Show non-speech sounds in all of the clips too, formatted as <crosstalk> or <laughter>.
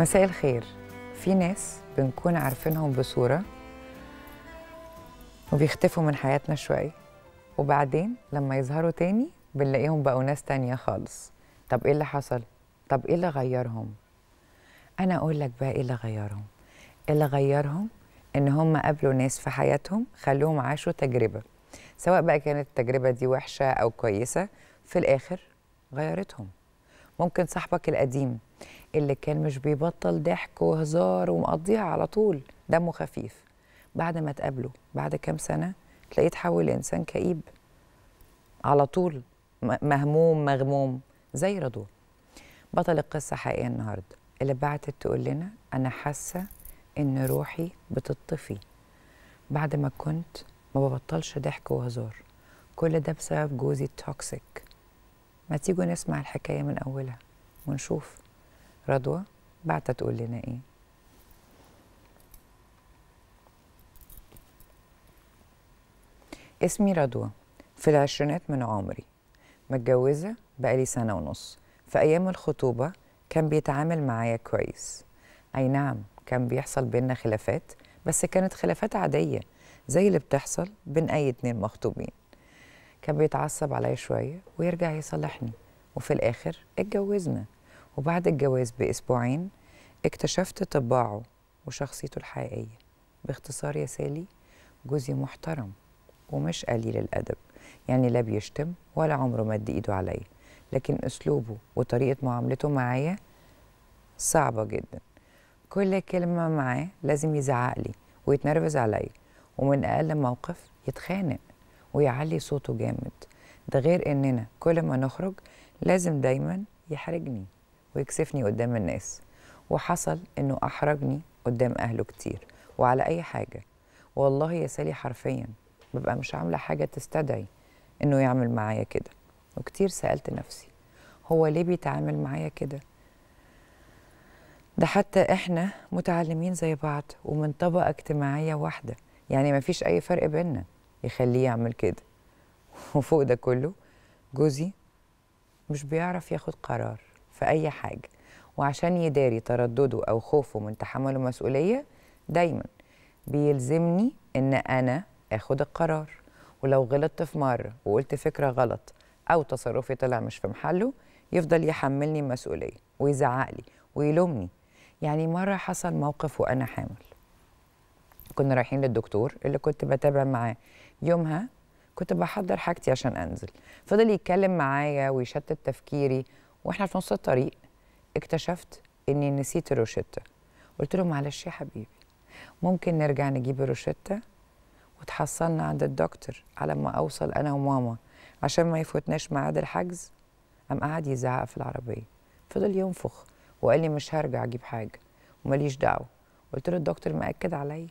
مساء الخير في ناس بنكون عارفينهم بصورة وبيختفوا من حياتنا شوية وبعدين لما يظهروا تاني بنلاقيهم بقوا ناس تانية خالص طب ايه اللي حصل؟ طب ايه اللي غيرهم؟ أنا أقول لك بقى ايه اللي غيرهم؟ إيه اللي غيرهم إن هم قابلوا ناس في حياتهم خلوهم عاشوا تجربة سواء بقى كانت التجربة دي وحشة أو كويسة في الآخر غيرتهم ممكن صاحبك القديم اللي كان مش بيبطل ضحك وهزار ومقضيها على طول دمه خفيف بعد ما تقابله بعد كام سنه تلاقيه تحول لانسان كئيب على طول مهموم مغموم زي رضوان بطل القصه حقيقية النهارده اللي بعتت تقول لنا انا حاسه ان روحي بتطفي بعد ما كنت ما ببطلش ضحك وهزار كل ده بسبب جوزي التوكسيك ما تيجوا نسمع الحكايه من اولها ونشوف رضوى بعتها تقول لنا ايه اسمي رضوى في العشرينات من عمري متجوزة بقالي سنة ونص في أيام الخطوبة كان بيتعامل معايا كويس أي نعم كان بيحصل بينا خلافات بس كانت خلافات عادية زي اللي بتحصل بين أي اتنين مخطوبين كان بيتعصب عليا شوية ويرجع يصالحني وفي الآخر اتجوزنا وبعد الجواز بأسبوعين اكتشفت طباعه وشخصيته الحقيقية باختصار يا سالي جوزي محترم ومش قليل الأدب يعني لا بيشتم ولا عمره مد إيده عليا لكن أسلوبه وطريقة معاملته معايا صعبة جدا كل كلمة معاه لازم يزعق لي ويتنرفز عليا ومن أقل موقف يتخانق ويعلي صوته جامد ده غير إننا كل ما نخرج لازم دايما يحرجني ويكسفني قدام الناس وحصل انه احرجني قدام اهله كتير وعلى اي حاجه والله يا سالي حرفيا ببقى مش عامله حاجه تستدعي انه يعمل معايا كده وكتير سالت نفسي هو ليه بيتعامل معايا كده ده حتى احنا متعلمين زي بعض ومن طبقه اجتماعيه واحده يعني مفيش اي فرق بينا يخليه يعمل كده <laughs> وفوق ده كله جوزي مش بيعرف ياخد قرار في أي حاجة وعشان يداري تردده أو خوفه من تحمل المسؤولية دايما بيلزمني إن أنا آخد القرار ولو غلطت في مرة وقلت فكرة غلط أو تصرفي طلع مش في محله يفضل يحملني المسؤولية ويزعقلي ويلومني يعني مرة حصل موقف وأنا حامل كنا رايحين للدكتور اللي كنت بتابع معاه يومها كنت بحضر حاجتي عشان انزل فضل يتكلم معايا ويشتت تفكيري واحنا في نص الطريق اكتشفت اني نسيت الروشته قلت له معلش يا حبيبي ممكن نرجع نجيب الروشته وتحصلنا عند الدكتور على ما اوصل انا وماما عشان ما يفوتناش ميعاد الحجز قام قعد يزعق في العربيه فضل ينفخ وقال لي مش هرجع اجيب حاجه وماليش دعوه قلت له الدكتور مأكد عليا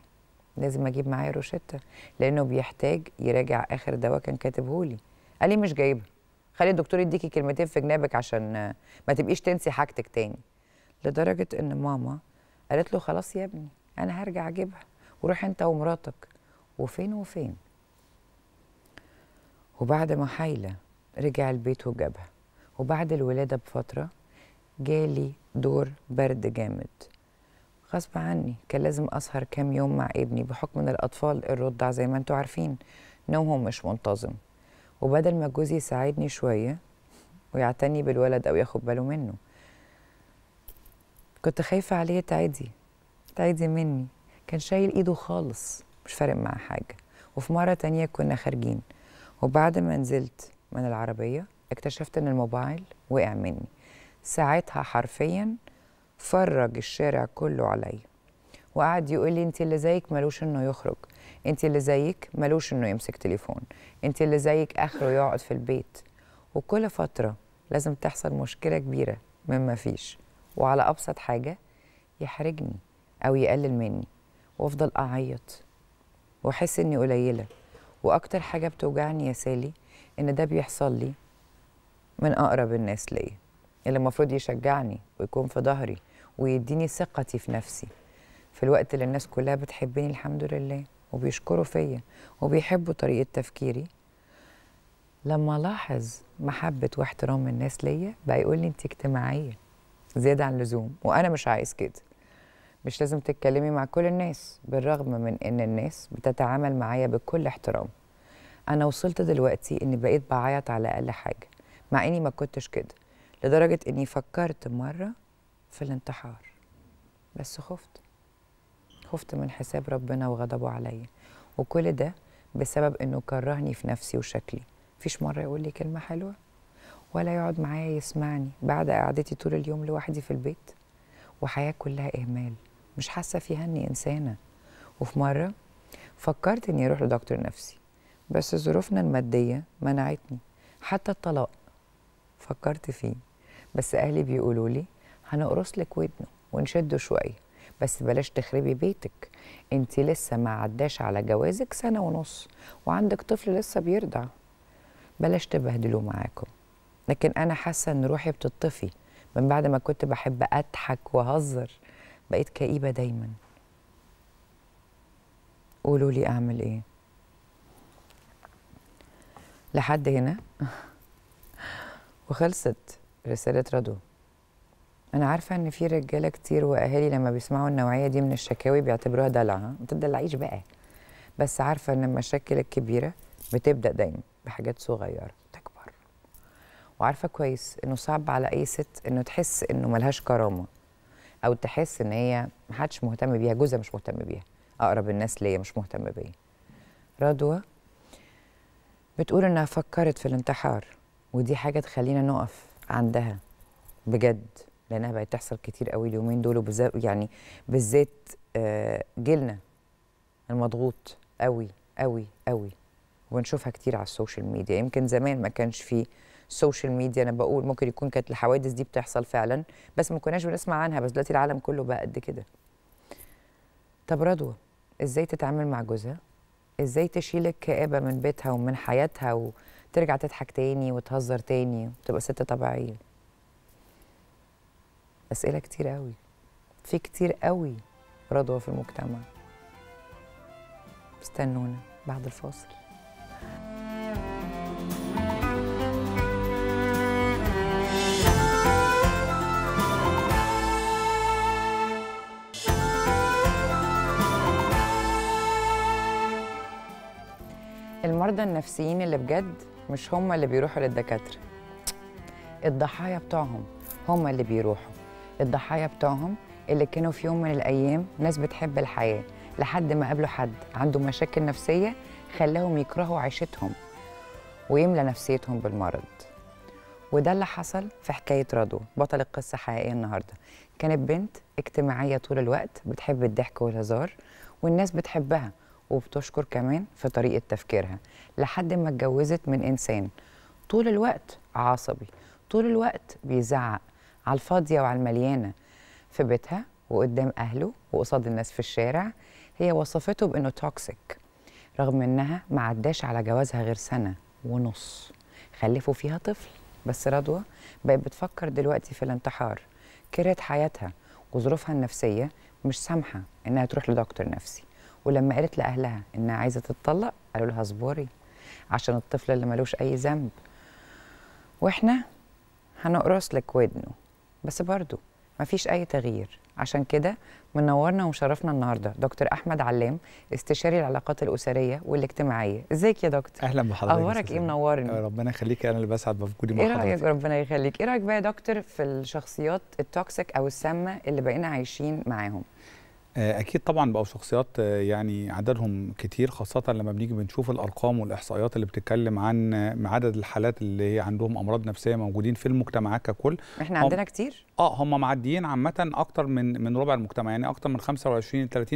لازم اجيب معايا روشته لانه بيحتاج يراجع اخر دواء كان كاتبهولي قال لي مش جايبه خلي الدكتور يديكي كلمتين في جنابك عشان ما تبقيش تنسي حاجتك تاني لدرجه ان ماما قالت له خلاص يا ابني انا هرجع اجيبها وروح انت ومراتك وفين وفين وبعد ما حايله رجع البيت وجابها وبعد الولاده بفتره جالي دور برد جامد غصب عني كان لازم اسهر كام يوم مع ابني بحكم ان الاطفال الرضع زي ما انتوا عارفين نومهم مش منتظم وبدل ما جوزي يساعدني شوية ويعتني بالولد أو ياخد باله منه كنت خايفة عليه تعدي تعدي مني كان شايل إيده خالص مش فارق معاه حاجة وفي مرة تانية كنا خارجين وبعد ما نزلت من العربية اكتشفت إن الموبايل وقع مني ساعتها حرفيا فرج الشارع كله عليا وقعد يقول لي انت اللي زيك ملوش انه يخرج انت اللي زيك ملوش انه يمسك تليفون انت اللي زيك اخره يقعد في البيت وكل فتره لازم تحصل مشكله كبيره من فيش وعلى ابسط حاجه يحرجني او يقلل مني وافضل اعيط واحس اني قليله واكتر حاجه بتوجعني يا سالي ان ده بيحصل لي من اقرب الناس ليا اللي المفروض يشجعني ويكون في ظهري ويديني ثقتي في نفسي في الوقت اللي الناس كلها بتحبني الحمد لله وبيشكروا فيا وبيحبوا طريقة تفكيري لما لاحظ محبة واحترام الناس ليا بقى يقول لي انت اجتماعية زيادة عن اللزوم وانا مش عايز كده مش لازم تتكلمي مع كل الناس بالرغم من ان الناس بتتعامل معايا بكل احترام انا وصلت دلوقتي اني بقيت بعيط على اقل حاجة مع اني ما كنتش كده لدرجة اني فكرت مرة في الانتحار بس خفت خفت من حساب ربنا وغضبه عليا وكل ده بسبب انه كرهني في نفسي وشكلي مفيش مره يقول لي كلمه حلوه ولا يقعد معايا يسمعني بعد قعدتي طول اليوم لوحدي في البيت وحياه كلها اهمال مش حاسه فيها اني انسانه وفي مره فكرت اني اروح لدكتور نفسي بس ظروفنا الماديه منعتني حتى الطلاق فكرت فيه بس اهلي بيقولوا لي هنقرص لك ودنه ونشده شويه بس بلاش تخربي بيتك انت لسه ما عداش على جوازك سنه ونص وعندك طفل لسه بيرضع بلاش تبهدلوا معاكم لكن انا حاسه ان روحي بتطفي من بعد ما كنت بحب اضحك واهزر بقيت كئيبه دايما قولوا لي اعمل ايه لحد هنا <laughs> وخلصت رساله رضوى انا عارفه ان في رجاله كتير واهالي لما بيسمعوا النوعيه دي من الشكاوي بيعتبروها دلع ها ما تدلعيش بقى بس عارفه ان المشاكل الكبيره بتبدا دايما بحاجات صغيره تكبر وعارفه كويس انه صعب على اي ست انه تحس انه ملهاش كرامه او تحس ان هي محدش مهتم بيها جوزها مش مهتم بيها اقرب الناس ليا مش مهتم بيا رضوى بتقول انها فكرت في الانتحار ودي حاجه تخلينا نقف عندها بجد لانها بقت تحصل كتير قوي اليومين دول وبالذات يعني بالذات آه، جيلنا المضغوط قوي قوي قوي وبنشوفها كتير على السوشيال ميديا يمكن زمان ما كانش فيه سوشيال ميديا انا بقول ممكن يكون كانت الحوادث دي بتحصل فعلا بس ما كناش بنسمع عنها بس دلوقتي العالم كله بقى قد كده طب رضوى ازاي تتعامل مع جوزها ازاي تشيل الكآبة من بيتها ومن حياتها وترجع تضحك تاني وتهزر تاني وتبقى ست طبيعيه اسئله كتير قوي في كتير قوي رضوى في المجتمع استنونا بعد الفاصل المرضى النفسيين اللي بجد مش هم اللي بيروحوا للدكاتره الضحايا بتوعهم هم اللي بيروحوا الضحايا بتوعهم اللي كانوا في يوم من الأيام ناس بتحب الحياة لحد ما قابلوا حد عنده مشاكل نفسية خلاهم يكرهوا عيشتهم ويملى نفسيتهم بالمرض وده اللي حصل في حكاية رادو بطل القصة حقيقية النهاردة كانت بنت اجتماعية طول الوقت بتحب الضحك والهزار والناس بتحبها وبتشكر كمان في طريقة تفكيرها لحد ما اتجوزت من إنسان طول الوقت عصبي طول الوقت بيزعق على الفاضيه وعلى المليانه في بيتها وقدام اهله وقصاد الناس في الشارع هي وصفته بانه توكسيك رغم انها ما عداش على جوازها غير سنه ونص خلفوا فيها طفل بس رضوى بقت بتفكر دلوقتي في الانتحار كرهت حياتها وظروفها النفسيه مش سامحه انها تروح لدكتور نفسي ولما قالت لاهلها انها عايزه تتطلق قالوا لها اصبري عشان الطفل اللي ملوش اي ذنب واحنا هنقرص لك ودنه بس برضو مفيش أي تغيير عشان كده منورنا ومشرفنا النهارده دكتور احمد علام استشاري العلاقات الاسريه والاجتماعيه ازيك يا دكتور اهلا بحضرتك اخبارك ايه منورني ربنا يخليك انا اللي بسعد بوجودي مع حضرتك ايه رايك ربنا يخليك ايه رايك بقى يا دكتور في الشخصيات التوكسيك او السامه اللي بقينا عايشين معاهم آه، اكيد طبعا بقوا شخصيات آه، يعني عددهم كتير خاصه لما بنيجي بنشوف الارقام والاحصائيات اللي بتتكلم عن آه، عدد الحالات اللي هي عندهم امراض نفسيه موجودين في المجتمعات ككل احنا عندنا كتير اه هم معديين عامه اكتر من من ربع المجتمع يعني اكتر من 25 ل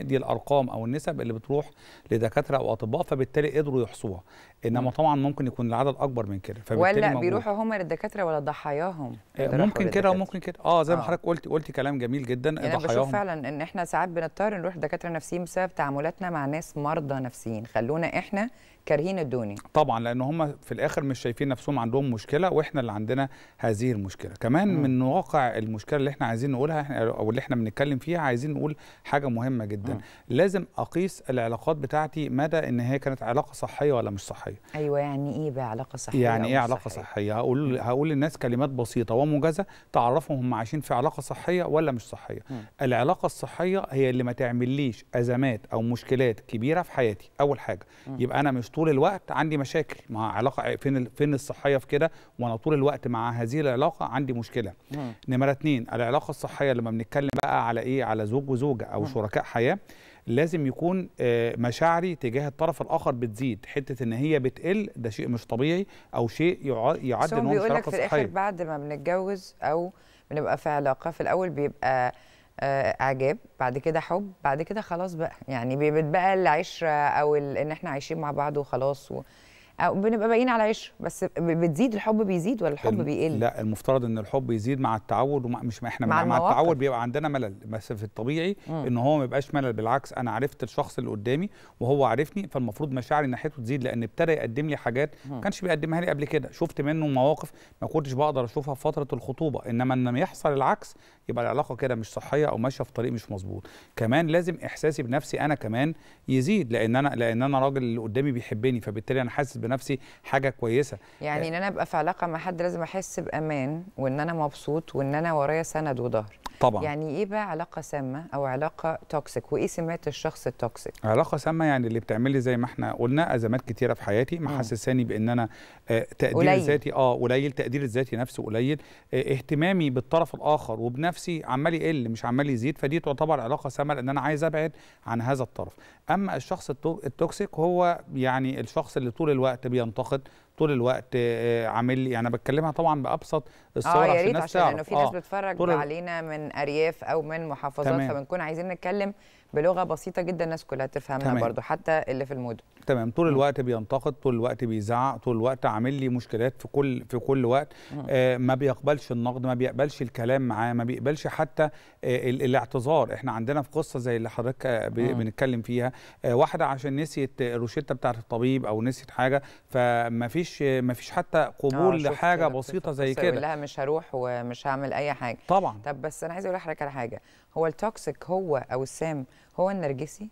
30% دي الارقام او النسب اللي بتروح لدكاتره او اطباء فبالتالي قدروا يحصوها انما طبعا ممكن يكون العدد اكبر من كده ولا بيروحوا هم للدكاتره ولا ضحاياهم آه، ممكن كده وممكن كده اه زي ما آه. حضرتك قلت قلت كلام جميل جدا يعني ضحاياهم بشوف فعلا ان احنا ساعات بنضطر نروح دكاتره نفسيين بسبب تعاملاتنا مع ناس مرضى نفسيين خلونا احنا كارهين الدوني طبعا لان هم في الاخر مش شايفين نفسهم عندهم مشكله واحنا اللي عندنا هذه المشكله كمان م. من واقع المشكله اللي احنا عايزين نقولها احنا او اللي احنا بنتكلم فيها عايزين نقول حاجه مهمه جدا م. لازم اقيس العلاقات بتاعتي مدى ان هي كانت علاقه صحيه ولا مش صحيه صحيه ايوه يعني ايه بقى علاقه صحيه يعني ايه علاقه صحيه, صحية؟ هقول هقول للناس كلمات بسيطه وموجزه تعرفهم هم عايشين في علاقه صحيه ولا مش صحيه م. العلاقه الصحيه هي اللي ما تعمليش ازمات او مشكلات كبيره في حياتي اول حاجه م. يبقى انا مش طول الوقت عندي مشاكل مع علاقه إيه؟ فين فين الصحيه في كده وانا طول الوقت مع هذه العلاقه عندي مشكله م. نمره اتنين العلاقه الصحيه لما بنتكلم بقى على ايه على زوج وزوجه او م. شركاء حياه لازم يكون آه، مشاعري تجاه الطرف الاخر بتزيد حته ان هي بتقل ده شيء مش طبيعي او شيء يعد ان هو بيقول لك في الاخر بعد ما بنتجوز او بنبقى في علاقه في الاول بيبقى آه، اعجاب بعد كده حب بعد كده خلاص بقى يعني بتبقى العشره او ان احنا عايشين مع بعض وخلاص و... او بنبقى باقيين على عشره بس بتزيد الحب بيزيد ولا الحب بيقل لا المفترض ان الحب يزيد مع التعود ومع مش احنا مع, مع التعود بيبقى عندنا ملل بس في الطبيعي م. ان هو ما يبقاش ملل بالعكس انا عرفت الشخص اللي قدامي وهو عارفني فالمفروض مشاعري ناحيته تزيد لان ابتدى يقدم لي حاجات ما كانش بيقدمها لي قبل كده شفت منه مواقف ما كنتش بقدر اشوفها في فتره الخطوبه انما ان يحصل العكس يبقى العلاقه كده مش صحيه او ماشيه في طريق مش مظبوط كمان لازم احساسي بنفسي انا كمان يزيد لان انا لان انا راجل اللي قدامي بيحبني فبالتالي انا حاسس نفسي حاجه كويسه يعني آه. ان انا ابقى في علاقه مع حد لازم احس بامان وان انا مبسوط وان انا ورايا سند وظهر طبعا يعني ايه بقى علاقه سامه او علاقه توكسيك وايه سمات الشخص التوكسيك علاقه سامه يعني اللي بتعمل لي زي ما احنا قلنا ازمات كتيره في حياتي محسساني بان انا آه، تقدير ذاتي اه قليل تقدير الذاتي نفسه قليل آه، اهتمامي بالطرف الاخر وبنفسي عمال يقل مش عمال يزيد فدي تعتبر علاقه سامه لان انا عايز ابعد عن هذا الطرف اما الشخص التوكسيك هو يعني الشخص اللي طول الوقت بينتقد طول الوقت آه، عامل لي يعني انا بتكلمها طبعا بابسط الصور آه عشان الناس عشان انه في ناس آه، بتتفرج علينا من ارياف او من محافظات فبنكون عايزين نتكلم بلغه بسيطه جدا الناس كلها تفهمها تمام. برضو حتى اللي في المدن تمام طول الوقت بينتقد طول الوقت بيزعق طول الوقت عامل لي مشكلات في كل في كل وقت آه ما بيقبلش النقد ما بيقبلش الكلام معاه ما بيقبلش حتى آه الاعتذار احنا عندنا في قصه زي اللي حضرتك آه، بنتكلم فيها آه واحده عشان نسيت الروشته بتاعت الطبيب او نسيت حاجه فما فيش ما فيش حتى قبول آه، لحاجه بسيطه زي كده لها مش هروح ومش هعمل اي حاجه طبعا طب بس انا عايز اقول لحضرتك على حاجه هو التوكسيك هو او السام هو النرجسي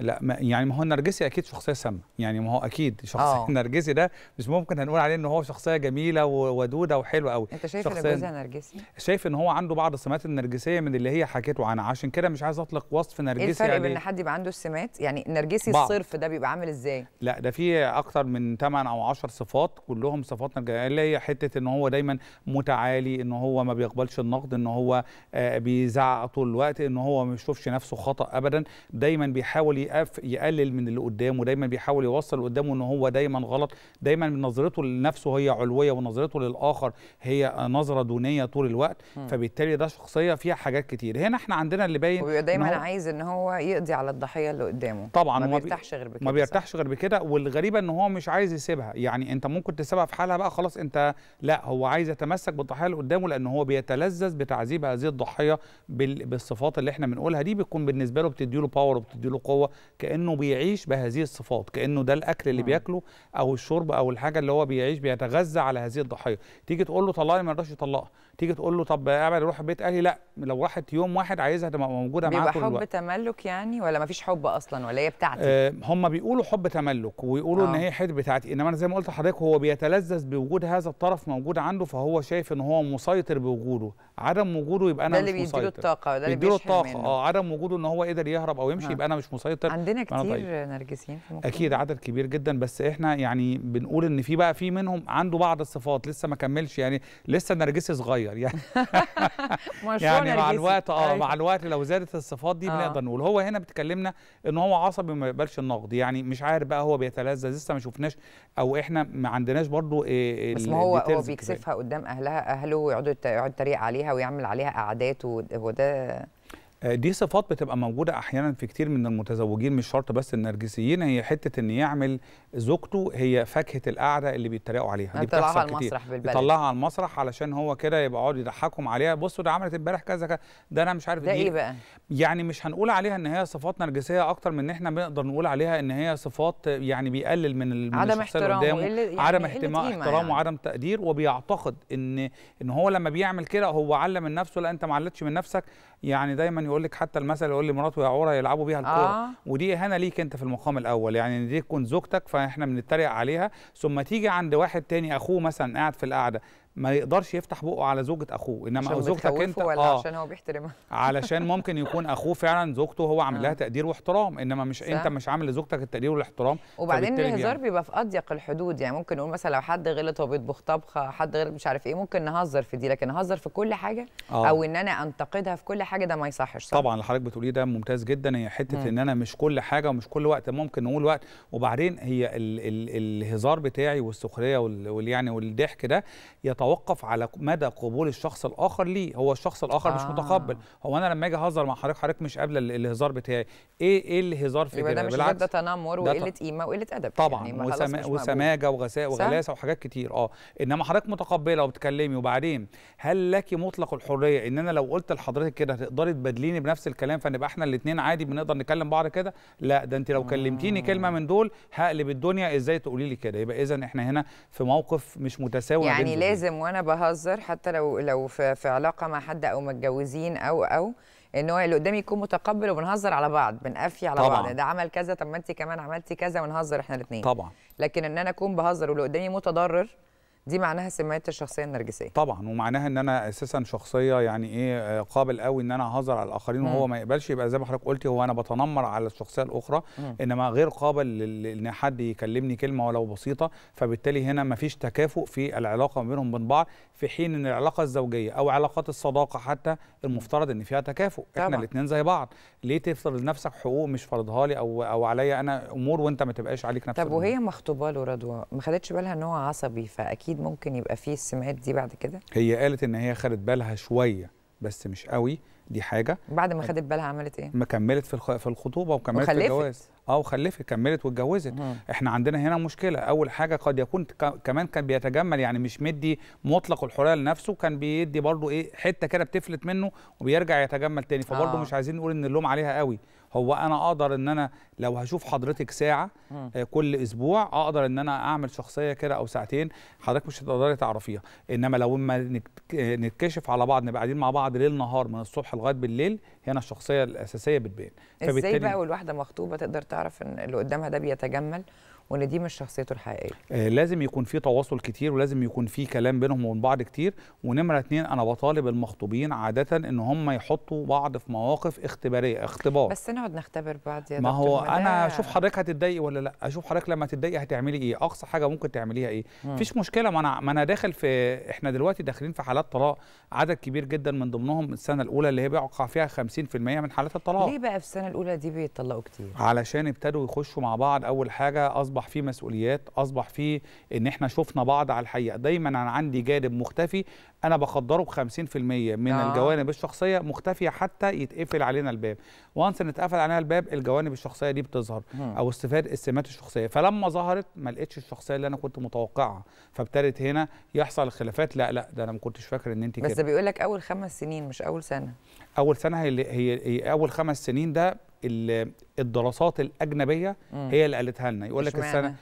لا ما يعني ما هو النرجسي اكيد شخصيه سامه يعني ما هو اكيد شخصيه آه. النرجسي ده مش ممكن هنقول عليه ان هو شخصيه جميله وودوده وحلوه قوي انت شايف ان جوزها نرجسي شايف ان هو عنده بعض السمات النرجسيه من اللي هي حكيته عنها عشان كده مش عايز اطلق وصف إيه نرجسي ايه الفرق بين ان حد يبقى عنده السمات يعني النرجسي الصرف ده بيبقى عامل ازاي لا ده في اكتر من 8 او 10 صفات كلهم صفات نرجسيه اللي هي حته ان هو دايما متعالي ان هو ما بيقبلش النقد ان هو آه، بيزعق طول الوقت ان هو ما بيشوفش نفسه خطا ابدا دايما بيحاول يقف يقلل من اللي قدامه دايما بيحاول يوصل اللي قدامه ان هو دايما غلط دايما نظرته لنفسه هي علويه ونظرته للاخر هي نظره دونيه طول الوقت م. فبالتالي ده شخصيه فيها حاجات كتير هنا احنا عندنا اللي باين وبيبقى دايما إن عايز ان هو يقضي على الضحيه اللي قدامه طبعا ما بيرتاحش غير بكده ما بيرتاحش غير بكده والغريبه ان هو مش عايز يسيبها يعني انت ممكن تسيبها في حالها بقى خلاص انت لا هو عايز يتمسك بالضحيه اللي قدامه لان هو بيتلذذ بتعذيب هذه الضحيه بالصفات اللي احنا بنقولها دي بتكون بالنسبه له بتدي له باور وبتدي له قوه كانه بيعيش بهذه الصفات كانه ده الاكل اللي بياكله او الشرب او الحاجه اللي هو بيعيش بيتغذى على هذه الضحيه تيجي تقول له طلقني ما يقدرش يطلقها تيجي تقول له طب اعمل روح بيت اهلي لا لو راحت يوم واحد عايزها تبقى موجوده معاك بيبقى حب تملك يعني ولا ما فيش حب اصلا ولا هي بتاعتي آه هم بيقولوا حب تملك ويقولوا أوه. ان آه. هي حد بتاعتي انما انا زي ما قلت لحضرتك هو بيتلذذ بوجود هذا الطرف موجود عنده فهو شايف ان هو مسيطر بوجوده عدم وجوده يبقى انا مش مسيطر ده اللي بيديله الطاقه ده اللي بيديله الطاقه اه عدم وجوده ان هو قدر يهرب او يمشي آه. يبقى انا مش مسيطر عندنا طيب. كتير نرجسيين في اكيد عدد كبير جدا بس احنا يعني بنقول ان في بقى في منهم عنده بعض الصفات لسه ما كملش يعني لسه نرجسي صغير صغير يعني <laughs> يعني مع الوقت اه أيوة. مع الوقت لو زادت الصفات دي آه. بنقدر نقول هو هنا بتكلمنا ان هو عصبي ما يقبلش النقد يعني مش عارف بقى هو بيتلذذ لسه ما شفناش او احنا ما عندناش برضو آه، بس ما هو هو بيكسفها قدام اهلها اهله يقعدوا يقعد يتريق عليها ويعمل عليها قعدات وده آه، دي صفات بتبقى موجوده احيانا في كتير من المتزوجين مش شرط بس النرجسيين هي حته ان يعمل زوجته هي فاكهه القعده اللي بيتريقوا عليها دي بتطلعها على كتير بيطلعها على المسرح علشان هو كده يبقى يقعد يضحكهم عليها بصوا ده عملت امبارح كذا كذا ده انا مش عارف ده ايه بقى يعني مش هنقول عليها ان هي صفات نرجسيه اكتر من ان احنا بنقدر نقول عليها ان هي صفات يعني بيقلل من عدم احترام يعني عدم احترام يعني. وعدم تقدير وبيعتقد ان ان هو لما بيعمل كده هو علم من نفسه لا انت ما علتش من نفسك يعني دايما بيقول لك حتى المثل يقول لي مراته يا عوره يلعبوا بيها الكوره آه. ودي اهانه ليك انت في المقام الاول يعني ان دي تكون زوجتك فاحنا بنتريق عليها ثم تيجي عند واحد تاني اخوه مثلا قاعد في القعده ما يقدرش يفتح بقه على زوجة أخوه إنما زوجتك أنت ولا آه عشان هو بيحترمها <laughs> علشان ممكن يكون أخوه فعلا زوجته هو عامل آه. لها تقدير واحترام إنما مش صح. أنت مش عامل لزوجتك التقدير والاحترام وبعدين الهزار يعني. بيبقى في أضيق الحدود يعني ممكن نقول مثلا لو حد غلط هو بيطبخ طبخة حد غلط مش عارف إيه ممكن نهزر في دي لكن نهزر في كل حاجة آه. أو إن أنا أنتقدها في كل حاجة ده ما يصحش صح؟ طبعا اللي حضرتك بتقوليه ده ممتاز جدا هي حتة مم. إن أنا مش كل حاجة ومش كل وقت ممكن نقول وقت وبعدين هي ال ال الهزار بتاعي والسخرية وال يعني والضحك ده توقف على مدى قبول الشخص الاخر ليه هو الشخص الاخر آه. مش متقبل هو انا لما اجي اهزر مع حضرتك حضرتك مش قابله الهزار بتاعي ايه ايه الهزار في كده ده مش بالعكس ده تنمر وقله قيمه وقله ادب طبعا يعني وسما وسماجه وغساء وغلاسه وحاجات كتير اه انما حضرتك متقبله وبتكلمي وبعدين هل لك مطلق الحريه ان انا لو قلت لحضرتك كده هتقدري تبادليني بنفس الكلام فنبقى احنا الاثنين عادي بنقدر نكلم بعض كده لا ده انت لو كلمتيني آه. كلمه من دول هقلب الدنيا ازاي تقولي لي كده يبقى اذا احنا هنا في موقف مش متساوي يعني لازم بتكلم وانا بهزر حتى لو لو في, في علاقه مع حد او متجوزين او او ان هو اللي قدامي يكون متقبل وبنهزر على بعض بنقفي على طبعًا. بعض ده عمل كذا طب ما انت كمان عملتي كذا ونهزر احنا الاثنين طبعا لكن ان انا اكون بهزر واللي قدامي متضرر دي معناها سمات الشخصيه النرجسيه طبعا ومعناها ان انا اساسا شخصيه يعني ايه آه، قابل قوي ان انا اهزر على الاخرين وهو ما يقبلش يبقى زي ما حضرتك قلتي هو انا بتنمر على الشخصيه الاخرى مم. انما غير قابل ان حد يكلمني كلمه ولو بسيطه فبالتالي هنا ما فيش تكافؤ في العلاقه ما بينهم وبين بعض في حين ان العلاقه الزوجيه او علاقات الصداقه حتى المفترض ان فيها تكافؤ طبعا. احنا الاثنين زي بعض ليه تفرض لنفسك حقوق مش فرضها لي او او عليا انا امور وانت ما تبقاش عليك نفس طب وهي مخطوبه له رضوى ما خدتش بالها ان هو عصبي فاكيد اكيد ممكن يبقى فيه السمات دي بعد كده هي قالت ان هي خدت بالها شويه بس مش قوي دي حاجه بعد ما خدت بالها عملت ايه ما كملت في في الخطوبه وكملت وخلفت. في الجواز اه وخلفت كملت واتجوزت احنا عندنا هنا مشكله اول حاجه قد يكون كمان كان بيتجمل يعني مش مدي مطلق الحريه لنفسه كان بيدي برضه ايه حته كده بتفلت منه وبيرجع يتجمل تاني فبرضه آه. مش عايزين نقول ان اللوم عليها قوي هو انا اقدر ان انا لو هشوف حضرتك ساعه آه كل اسبوع اقدر ان انا اعمل شخصيه كده او ساعتين حضرتك مش هتقدري تعرفيها انما لو ما نتكشف على بعض نبقى قاعدين مع بعض ليل نهار من الصبح الصبح لغايه بالليل هنا الشخصيه الاساسيه بتبان ازاي بقى والواحده مخطوبه تقدر تعرف ان اللي قدامها ده بيتجمل وان دي مش شخصيته الحقيقيه آه لازم يكون في تواصل كتير ولازم يكون في كلام بينهم وبين بعض كتير ونمره اتنين انا بطالب المخطوبين عاده ان هم يحطوا بعض في مواقف اختباريه اختبار بس نقعد نختبر بعض يا ما هو انا اشوف حضرتك هتتضايقي ولا لا اشوف حضرتك لما تتضايقي هتعملي ايه اقصى حاجه ممكن تعمليها ايه مفيش مشكله ما انا ما انا داخل في احنا دلوقتي داخلين في حالات طلاق عدد كبير جدا من ضمنهم السنه الاولى اللي هي بيقع فيها 50% من حالات الطلاق ليه بقى في السنه الاولى دي بيطلقوا كتير علشان ابتدوا يخشوا مع بعض اول حاجه اصبح اصبح في مسؤوليات اصبح في ان احنا شفنا بعض على الحقيقه دايما انا عندي جانب مختفي انا بخدره ب 50% من آه. الجوانب الشخصيه مختفيه حتى يتقفل علينا الباب وانس ان اتقفل علينا الباب الجوانب الشخصيه دي بتظهر او استفاد السمات الشخصيه فلما ظهرت ما لقيتش الشخصيه اللي انا كنت متوقعها فابتدت هنا يحصل خلافات لا لا ده انا ما كنتش فاكر ان انت كده بس بيقول لك اول خمس سنين مش اول سنه اول سنه هي, هي, هي اول خمس سنين ده الدراسات الاجنبيه هي اللي قالتها لنا يقول لك السنه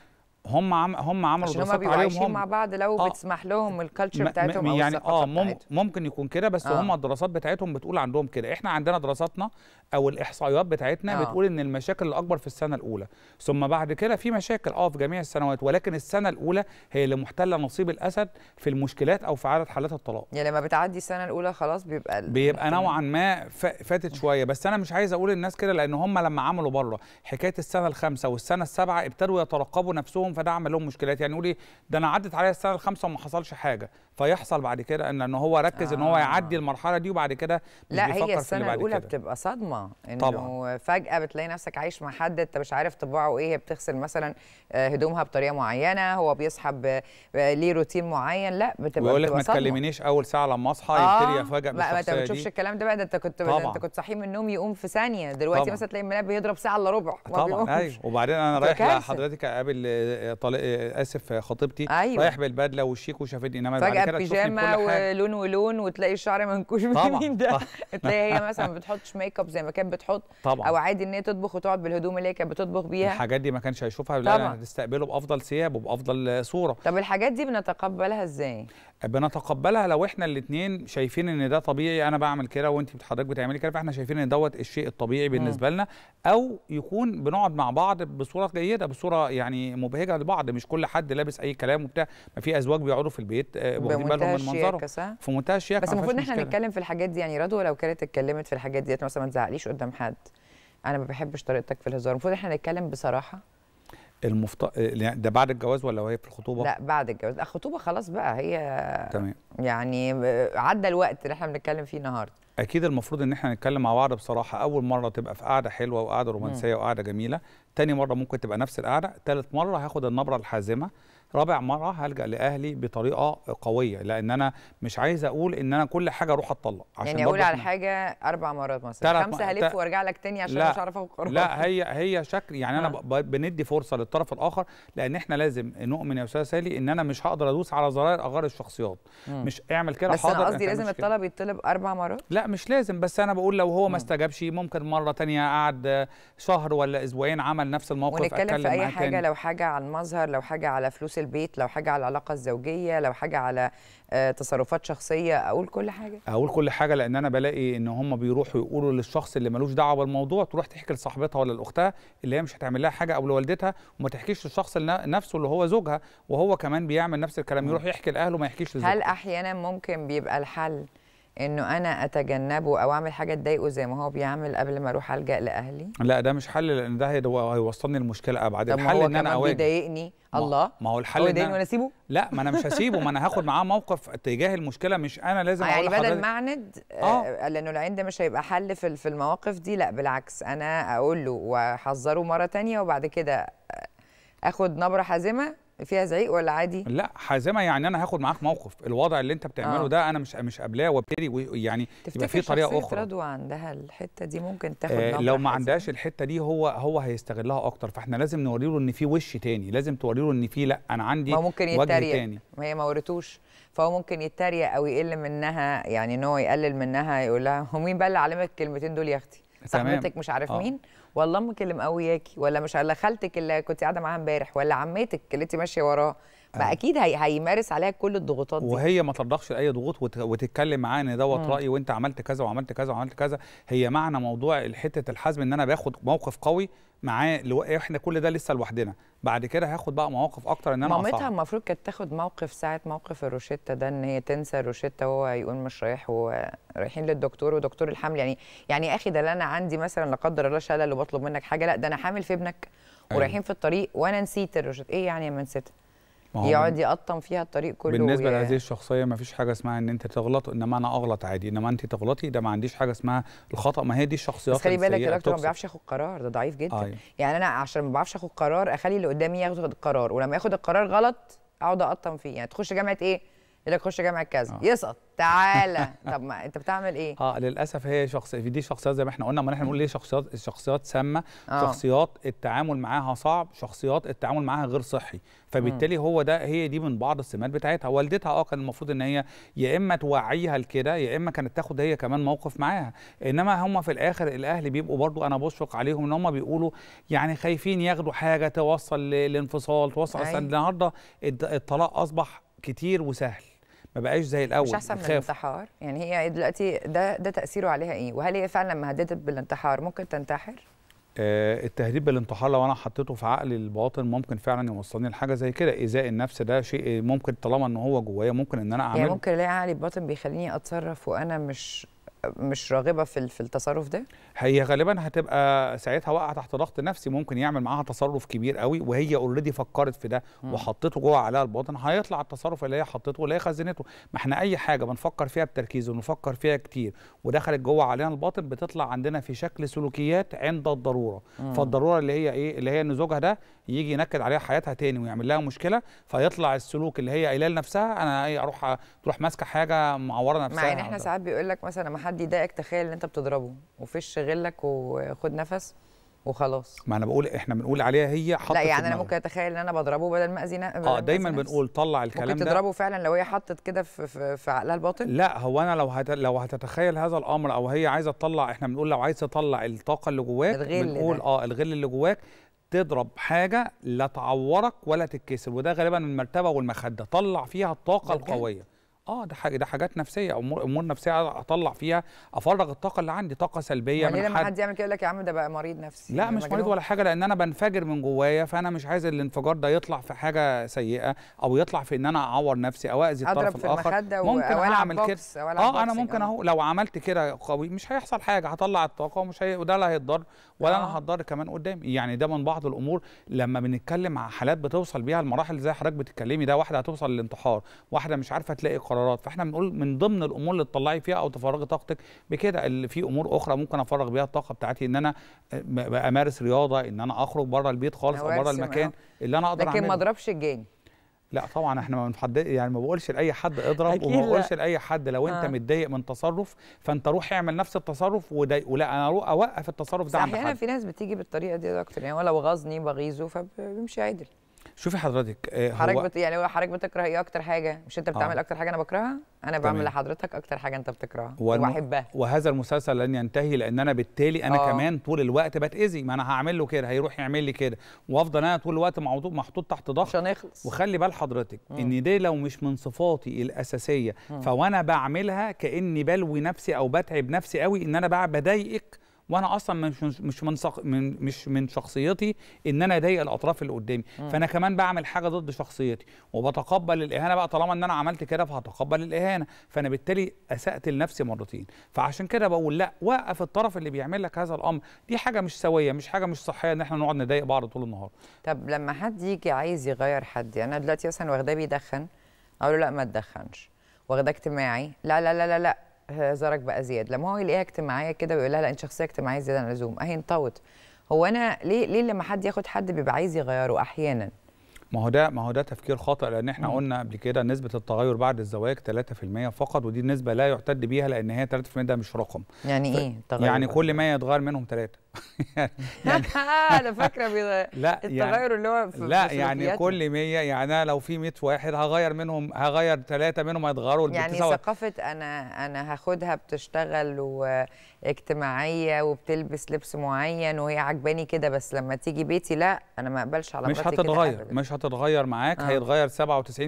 هم عم هم عملوا دراسات عليهم هم عايشين مع بعض لو آه بتسمح لهم الكالتشر بتاعتهم او يعني اه مم ممكن يكون كده بس آه هم الدراسات بتاعتهم بتقول عندهم كده احنا عندنا دراساتنا او الاحصائيات بتاعتنا آه بتقول ان المشاكل الاكبر في السنه الاولى ثم بعد كده في مشاكل اه في جميع السنوات ولكن السنه الاولى هي اللي محتله نصيب الاسد في المشكلات او في عدد حالات الطلاق يعني لما بتعدي السنه الاولى خلاص بيبقى بيبقى نوعا ما فاتت شويه بس انا مش عايز اقول للناس كده لان هم لما عملوا بره حكايه السنه الخامسه والسنه السابعه ابتدوا يترقبوا نفسهم فده عمل لهم مشكلات يعني يقول ايه ده انا عدت عليا السنه الخامسه وما حصلش حاجه فيحصل بعد كده ان ان هو ركز آه. ان هو آه. يعدي المرحله دي وبعد كده لا هي السنه الاولى كده. بتبقى صدمه انه طبعا. فجاه بتلاقي نفسك عايش مع حد انت مش عارف طباعه ايه هي بتغسل مثلا آه، هدومها بطريقه معينه هو بيصحى آه، ليه روتين معين لا بتبقى بيقول لك ما تكلمنيش اول ساعه لما اصحى آه. يبتدي يفاجئ بالشخصيه ما انت ما بتشوفش الكلام ده بقى ده انت كنت طبعا. انت كنت صاحي من النوم يقوم في ثانيه دلوقتي طبعا. مثلا تلاقي المنبه بيضرب ساعه الا ربع طبعا ايوه وبعدين انا رايح لحضرتك اقابل اسف خطيبتي أيوة. رايح بالبدله والشيك وشافتني انما بعد بيجامه ولون ولون وتلاقي الشعر منكوش من مين ده <laughs> تلاقي هي مثلا ما بتحطش ميك اب زي ما كانت بتحط طبعا او عادي ان هي تطبخ وتقعد بالهدوم اللي هي كانت بتطبخ بيها الحاجات دي ما كانش هيشوفها لا هتستقبله بافضل ثياب وبافضل صوره طب الحاجات دي بنتقبلها ازاي؟ بنتقبلها لو احنا الاثنين شايفين ان ده طبيعي انا بعمل كده وانت حضرتك بتعملي كده فاحنا شايفين ان دوت الشيء الطبيعي بالنسبه لنا او يكون بنقعد مع بعض بصوره جيده بصوره يعني مبهجه لبعض مش كل حد لابس اي كلام وبتاع ما في ازواج بيقعدوا في البيت آه، واخدين بالهم من منظره في منتهى الشياكه بس المفروض ان احنا نتكلم في الحاجات دي يعني رضوى لو كانت اتكلمت في الحاجات دي مثلا ما تزعقليش قدام حد انا ما بحبش طريقتك في الهزار المفروض احنا نتكلم بصراحه المفت... يعني ده بعد الجواز ولا وهي في الخطوبه؟ لا بعد الجواز، الخطوبه خلاص بقى هي تمام يعني عدى الوقت اللي احنا بنتكلم فيه النهارده اكيد المفروض ان احنا نتكلم مع بعض بصراحه، اول مره تبقى في قعده حلوه وقعده رومانسيه وقعده جميله، تاني مره ممكن تبقى نفس القعده، تالت مره هاخد النبره الحازمه رابع مره هلجا لاهلي بطريقه قويه لان انا مش عايز اقول ان انا كل حاجه اروح اتطلق عشان يعني اقول على حاجه اربع مرات مثلا خمسه هلف ت... وارجع لك تاني عشان لا مش عارف اخد لا هي هي شكل يعني انا آه. ب... بندي فرصه للطرف الاخر لان احنا لازم نؤمن يا استاذ سالي ان انا مش هقدر ادوس على زراير اغار الشخصيات مم. مش اعمل كده بس انا قصدي لازم الطلب يتطلب اربع مرات لا مش لازم بس انا بقول لو هو ما استجابش ممكن مره تانية قعد شهر ولا اسبوعين عمل نفس الموقف ونتكلم في اي حاجه لو حاجه على المظهر لو حاجه على فلوس البيت لو حاجه على العلاقه الزوجيه لو حاجه على آه، تصرفات شخصيه اقول كل حاجه اقول كل حاجه لان انا بلاقي ان هم بيروحوا يقولوا للشخص اللي ملوش دعوه بالموضوع تروح تحكي لصاحبتها ولا لاختها اللي هي مش هتعمل لها حاجه او لوالدتها وما تحكيش للشخص نفسه اللي هو زوجها وهو كمان بيعمل نفس الكلام يروح يحكي لاهله ما يحكيش لزوجها هل احيانا ممكن بيبقى الحل انه انا اتجنبه او اعمل حاجه تضايقه زي ما هو بيعمل قبل ما اروح الجا لاهلي لا ده مش حل لان ده هيوصلني لمشكله ابعد الحل ان انا اواجه بيضايقني الله ما هو الحل هو يضايقني وانا اسيبه لا ما انا مش هسيبه ما انا هاخد معاه موقف تجاه المشكله مش انا لازم آه، يعني بدل ما اعند آه. آه. لانه العند مش هيبقى حل في في المواقف دي لا بالعكس انا اقول له واحذره مره ثانيه وبعد كده اخد نبره حازمه فيها زعيق ولا عادي لا حازمه يعني انا هاخد معاك موقف الوضع اللي انت بتعمله آه. ده انا مش مش قابلاه وابتدي يعني يبقى في طريقه اخرى تفتكر رضوى عندها الحته دي ممكن تاخد آه لو ما عندهاش الحته دي هو هو هيستغلها اكتر فاحنا لازم نوري له ان في وش تاني لازم توري له ان في لا انا عندي ما ممكن يتريق تاني. ما هي ما ورتوش فهو ممكن يتريق او يقل منها يعني ان هو يقلل منها يقول لها هو مين بقى اللي علمك الكلمتين دول يا اختي صاحبتك مش عارف آه. مين ولا امك اللي مقوياكي ولا مش خالتك اللي كنت قاعده معاها امبارح ولا عمتك اللي انت ماشيه وراها ما أيوة. اكيد هي هيمارس عليها كل الضغوطات دي وهي ما ترضخش لاي ضغوط وت... وتتكلم معاه ان دوت رايي وانت عملت كذا وعملت كذا وعملت كذا هي معنى موضوع حته الحزم ان انا باخد موقف قوي معاه لو إيه، احنا كل ده لسه لوحدنا بعد كده هاخد بقى مواقف اكتر ان انا مامتها المفروض كانت تاخد موقف ساعه موقف الروشته ده ان هي تنسى الروشته وهو يقول مش رايح ورايحين للدكتور ودكتور الحمل يعني يعني يا اخي ده انا عندي مثلا لا قدر الله شلل وبطلب منك حاجه لا ده انا حامل في ابنك أيوة. ورايحين في الطريق وانا نسيت الروشته ايه يعني ما نسيتها يقعد يقطم فيها الطريق كله بالنسبه ويا... لهذه الشخصيه ما فيش حاجه اسمها ان انت تغلط انما انا اغلط عادي انما انت تغلطي ده ما عنديش حاجه اسمها الخطا ما هي دي الشخصيات بس خلي بالك الراجل ما بيعرفش ياخد قرار ده ضعيف جدا آه. يعني انا عشان ما بعرفش اخد قرار اخلي اللي قدامي ياخد القرار ولما ياخد القرار غلط اقعد اقطم فيه يعني تخش جامعه ايه لك خش جامعه كذا آه. يسقط تعالى طب ما انت بتعمل ايه اه للاسف هي شخص دي شخصيات زي ما احنا قلنا ما احنا بنقول ليه شخصيات الشخصيات سامه آه. شخصيات التعامل معاها صعب شخصيات التعامل معاها غير صحي فبالتالي هو ده هي دي من بعض السمات بتاعتها والدتها اه كان المفروض ان هي يا اما توعيها لكده يا اما كانت تاخد هي كمان موقف معاها انما هم في الاخر الاهل بيبقوا برضو انا بشفق عليهم ان هم بيقولوا يعني خايفين ياخدوا حاجه توصل للانفصال توصل أيوة. النهارده الطلاق اصبح كتير وسهل ما بقاش زي الاول مش احسن من الانتحار يعني هي دلوقتي ده ده تاثيره عليها ايه وهل هي فعلا لما هددت بالانتحار ممكن تنتحر آه التهديد بالانتحار لو انا حطيته في عقل الباطن ممكن فعلا يوصلني لحاجه زي كده ايذاء النفس ده شيء ممكن طالما ان هو جوايا ممكن ان انا يعني اعمله يعني ممكن الاقي عقلي الباطن بيخليني اتصرف وانا مش مش راغبه في في التصرف ده هي غالبا هتبقى ساعتها واقعه تحت ضغط نفسي ممكن يعمل معاها تصرف كبير قوي وهي اوريدي فكرت في ده وحطته جوه على الباطن هيطلع التصرف اللي هي حطته واللي هي خزنته ما احنا اي حاجه بنفكر فيها بتركيز ونفكر فيها كتير ودخلت جوه علينا الباطن بتطلع عندنا في شكل سلوكيات عند الضروره مم. فالضروره اللي هي ايه اللي هي ان زوجها ده يجي ينكد عليها حياتها تاني ويعمل لها مشكله فيطلع السلوك اللي هي قايلاه لنفسها انا ايه اروح تروح ماسكه حاجه معوره نفسها مع ان احنا ساعات بيقول لك مثلا حد يضايقك تخيل ان انت بتضربه وفش غلك وخد نفس وخلاص ما انا بقول احنا بنقول عليها هي حطت لا يعني انا ممكن اتخيل ان انا بضربه بدل ما اذي اه دايما بنقول طلع الكلام ممكن ده ممكن تضربه فعلا لو هي حطت كده في, في, في عقلها الباطن لا هو انا لو هت... لو هتتخيل هذا الامر او هي عايزه تطلع احنا بنقول لو عايز تطلع الطاقه اللي جواك بنقول اه الغل اللي جواك تضرب حاجه لا تعورك ولا تتكسر وده غالبا المرتبه والمخده طلع فيها الطاقه القويه اه ده حاجة ده حاجات نفسيه امور امور نفسيه اطلع فيها افرغ الطاقه اللي عندي طاقه سلبيه من لما حد, حد يعمل كده يقول لك يا عم ده بقى مريض نفسي لا مش مريض ولا حاجه لان انا بنفجر من جوايا فانا مش عايز الانفجار ده يطلع في حاجه سيئه او يطلع في ان انا اعور نفسي او اذي الطرف في الاخر ممكن اعمل كده اه انا ممكن يعني. اهو لو عملت كده قوي مش هيحصل حاجه هطلع الطاقه ومش هي وده اللي هيتضر ولا آه. انا هتضرر كمان قدامي يعني ده من بعض الامور لما بنتكلم مع حالات بتوصل بيها المراحل زي حضرتك بتتكلمي ده واحده هتوصل للانتحار واحده مش عارفه تلاقي قرارات فاحنا بنقول من ضمن الامور اللي تطلعي فيها او تفرغي طاقتك بكده اللي في امور اخرى ممكن افرغ بيها الطاقه بتاعتي ان انا آه، امارس رياضه ان انا اخرج بره البيت خالص او بره المكان آه. اللي انا اقدر لكن ما اضربش الجاني لا طبعا احنا ما بنحد يعني ما بقولش لاي حد اضرب وما بقولش لاي حد لو انت آه. متضايق من تصرف فانت روح اعمل نفس التصرف ودا... ولا انا اروح اوقف التصرف ده عند حد احيانا في ناس بتيجي بالطريقه دي دكتور يعني ولو غاظني بغيظه فبيمشي عدل شوفي حضرتك آه، هو حضرتك بت... يعني هو حضرتك بتكره ايه اكتر حاجه مش انت بتعمل آه. اكتر حاجه انا بكرهها انا بعمل تمام. لحضرتك اكتر حاجه انت بتكرهها والم... وبحبها وهذا المسلسل لن ينتهي لان انا بالتالي انا آه. كمان طول الوقت بتاذي ما انا هعمل له كده هيروح يعمل لي كده وافضل انا طول الوقت محطوط تحت ضغط مش هنخلص وخلي بال حضرتك مم. ان دي لو مش من صفاتي الاساسيه فوانا بعملها كاني بلوي نفسي او بتعب نفسي قوي ان انا بضايقك وانا اصلا مش مش من من مش من شخصيتي ان انا اضايق الاطراف اللي قدامي فانا كمان بعمل حاجه ضد شخصيتي وبتقبل الاهانه بقى طالما ان انا عملت كده فهتقبل الاهانه فانا بالتالي اسات لنفسي مرتين فعشان كده بقول لا وقف الطرف اللي بيعمل لك هذا الامر دي حاجه مش سويه مش حاجه مش صحيه ان احنا نقعد نضايق بعض طول النهار طب لما حد يجي عايز يغير حد يعني انا دلوقتي مثلا واخداه بيدخن اقول له لا ما تدخنش واخداه اجتماعي لا لا لا لا لا هزارك بقى زياد لما هو يلاقيها اجتماعيه كده بيقول لها لا انت شخصيه اجتماعيه زياده عن اللزوم اهي انطوت هو انا ليه ليه لما حد ياخد حد بيبقى عايز يغيره احيانا ما هو ده ما هو ده تفكير خاطئ لان احنا مم. قلنا قبل كده نسبه التغير بعد الزواج 3% فقط ودي النسبه لا يعتد بيها لان هي 3% ده مش رقم يعني ف... ايه يعني كل ما يتغير منهم 3 <laughs> يعني <laughs> انا فاكره لا يعني التغير اللي هو في لا يعني كل 100 يعني انا لو في 100 واحد هغير منهم هغير ثلاثه منهم هيتغيروا يعني ثقافه انا انا هاخدها بتشتغل واجتماعيه وبتلبس لبس معين وهي عجباني كده بس لما تيجي بيتي لا انا ما اقبلش على مش هتتغير مش هتتغير معاك آه. هيتغير 97%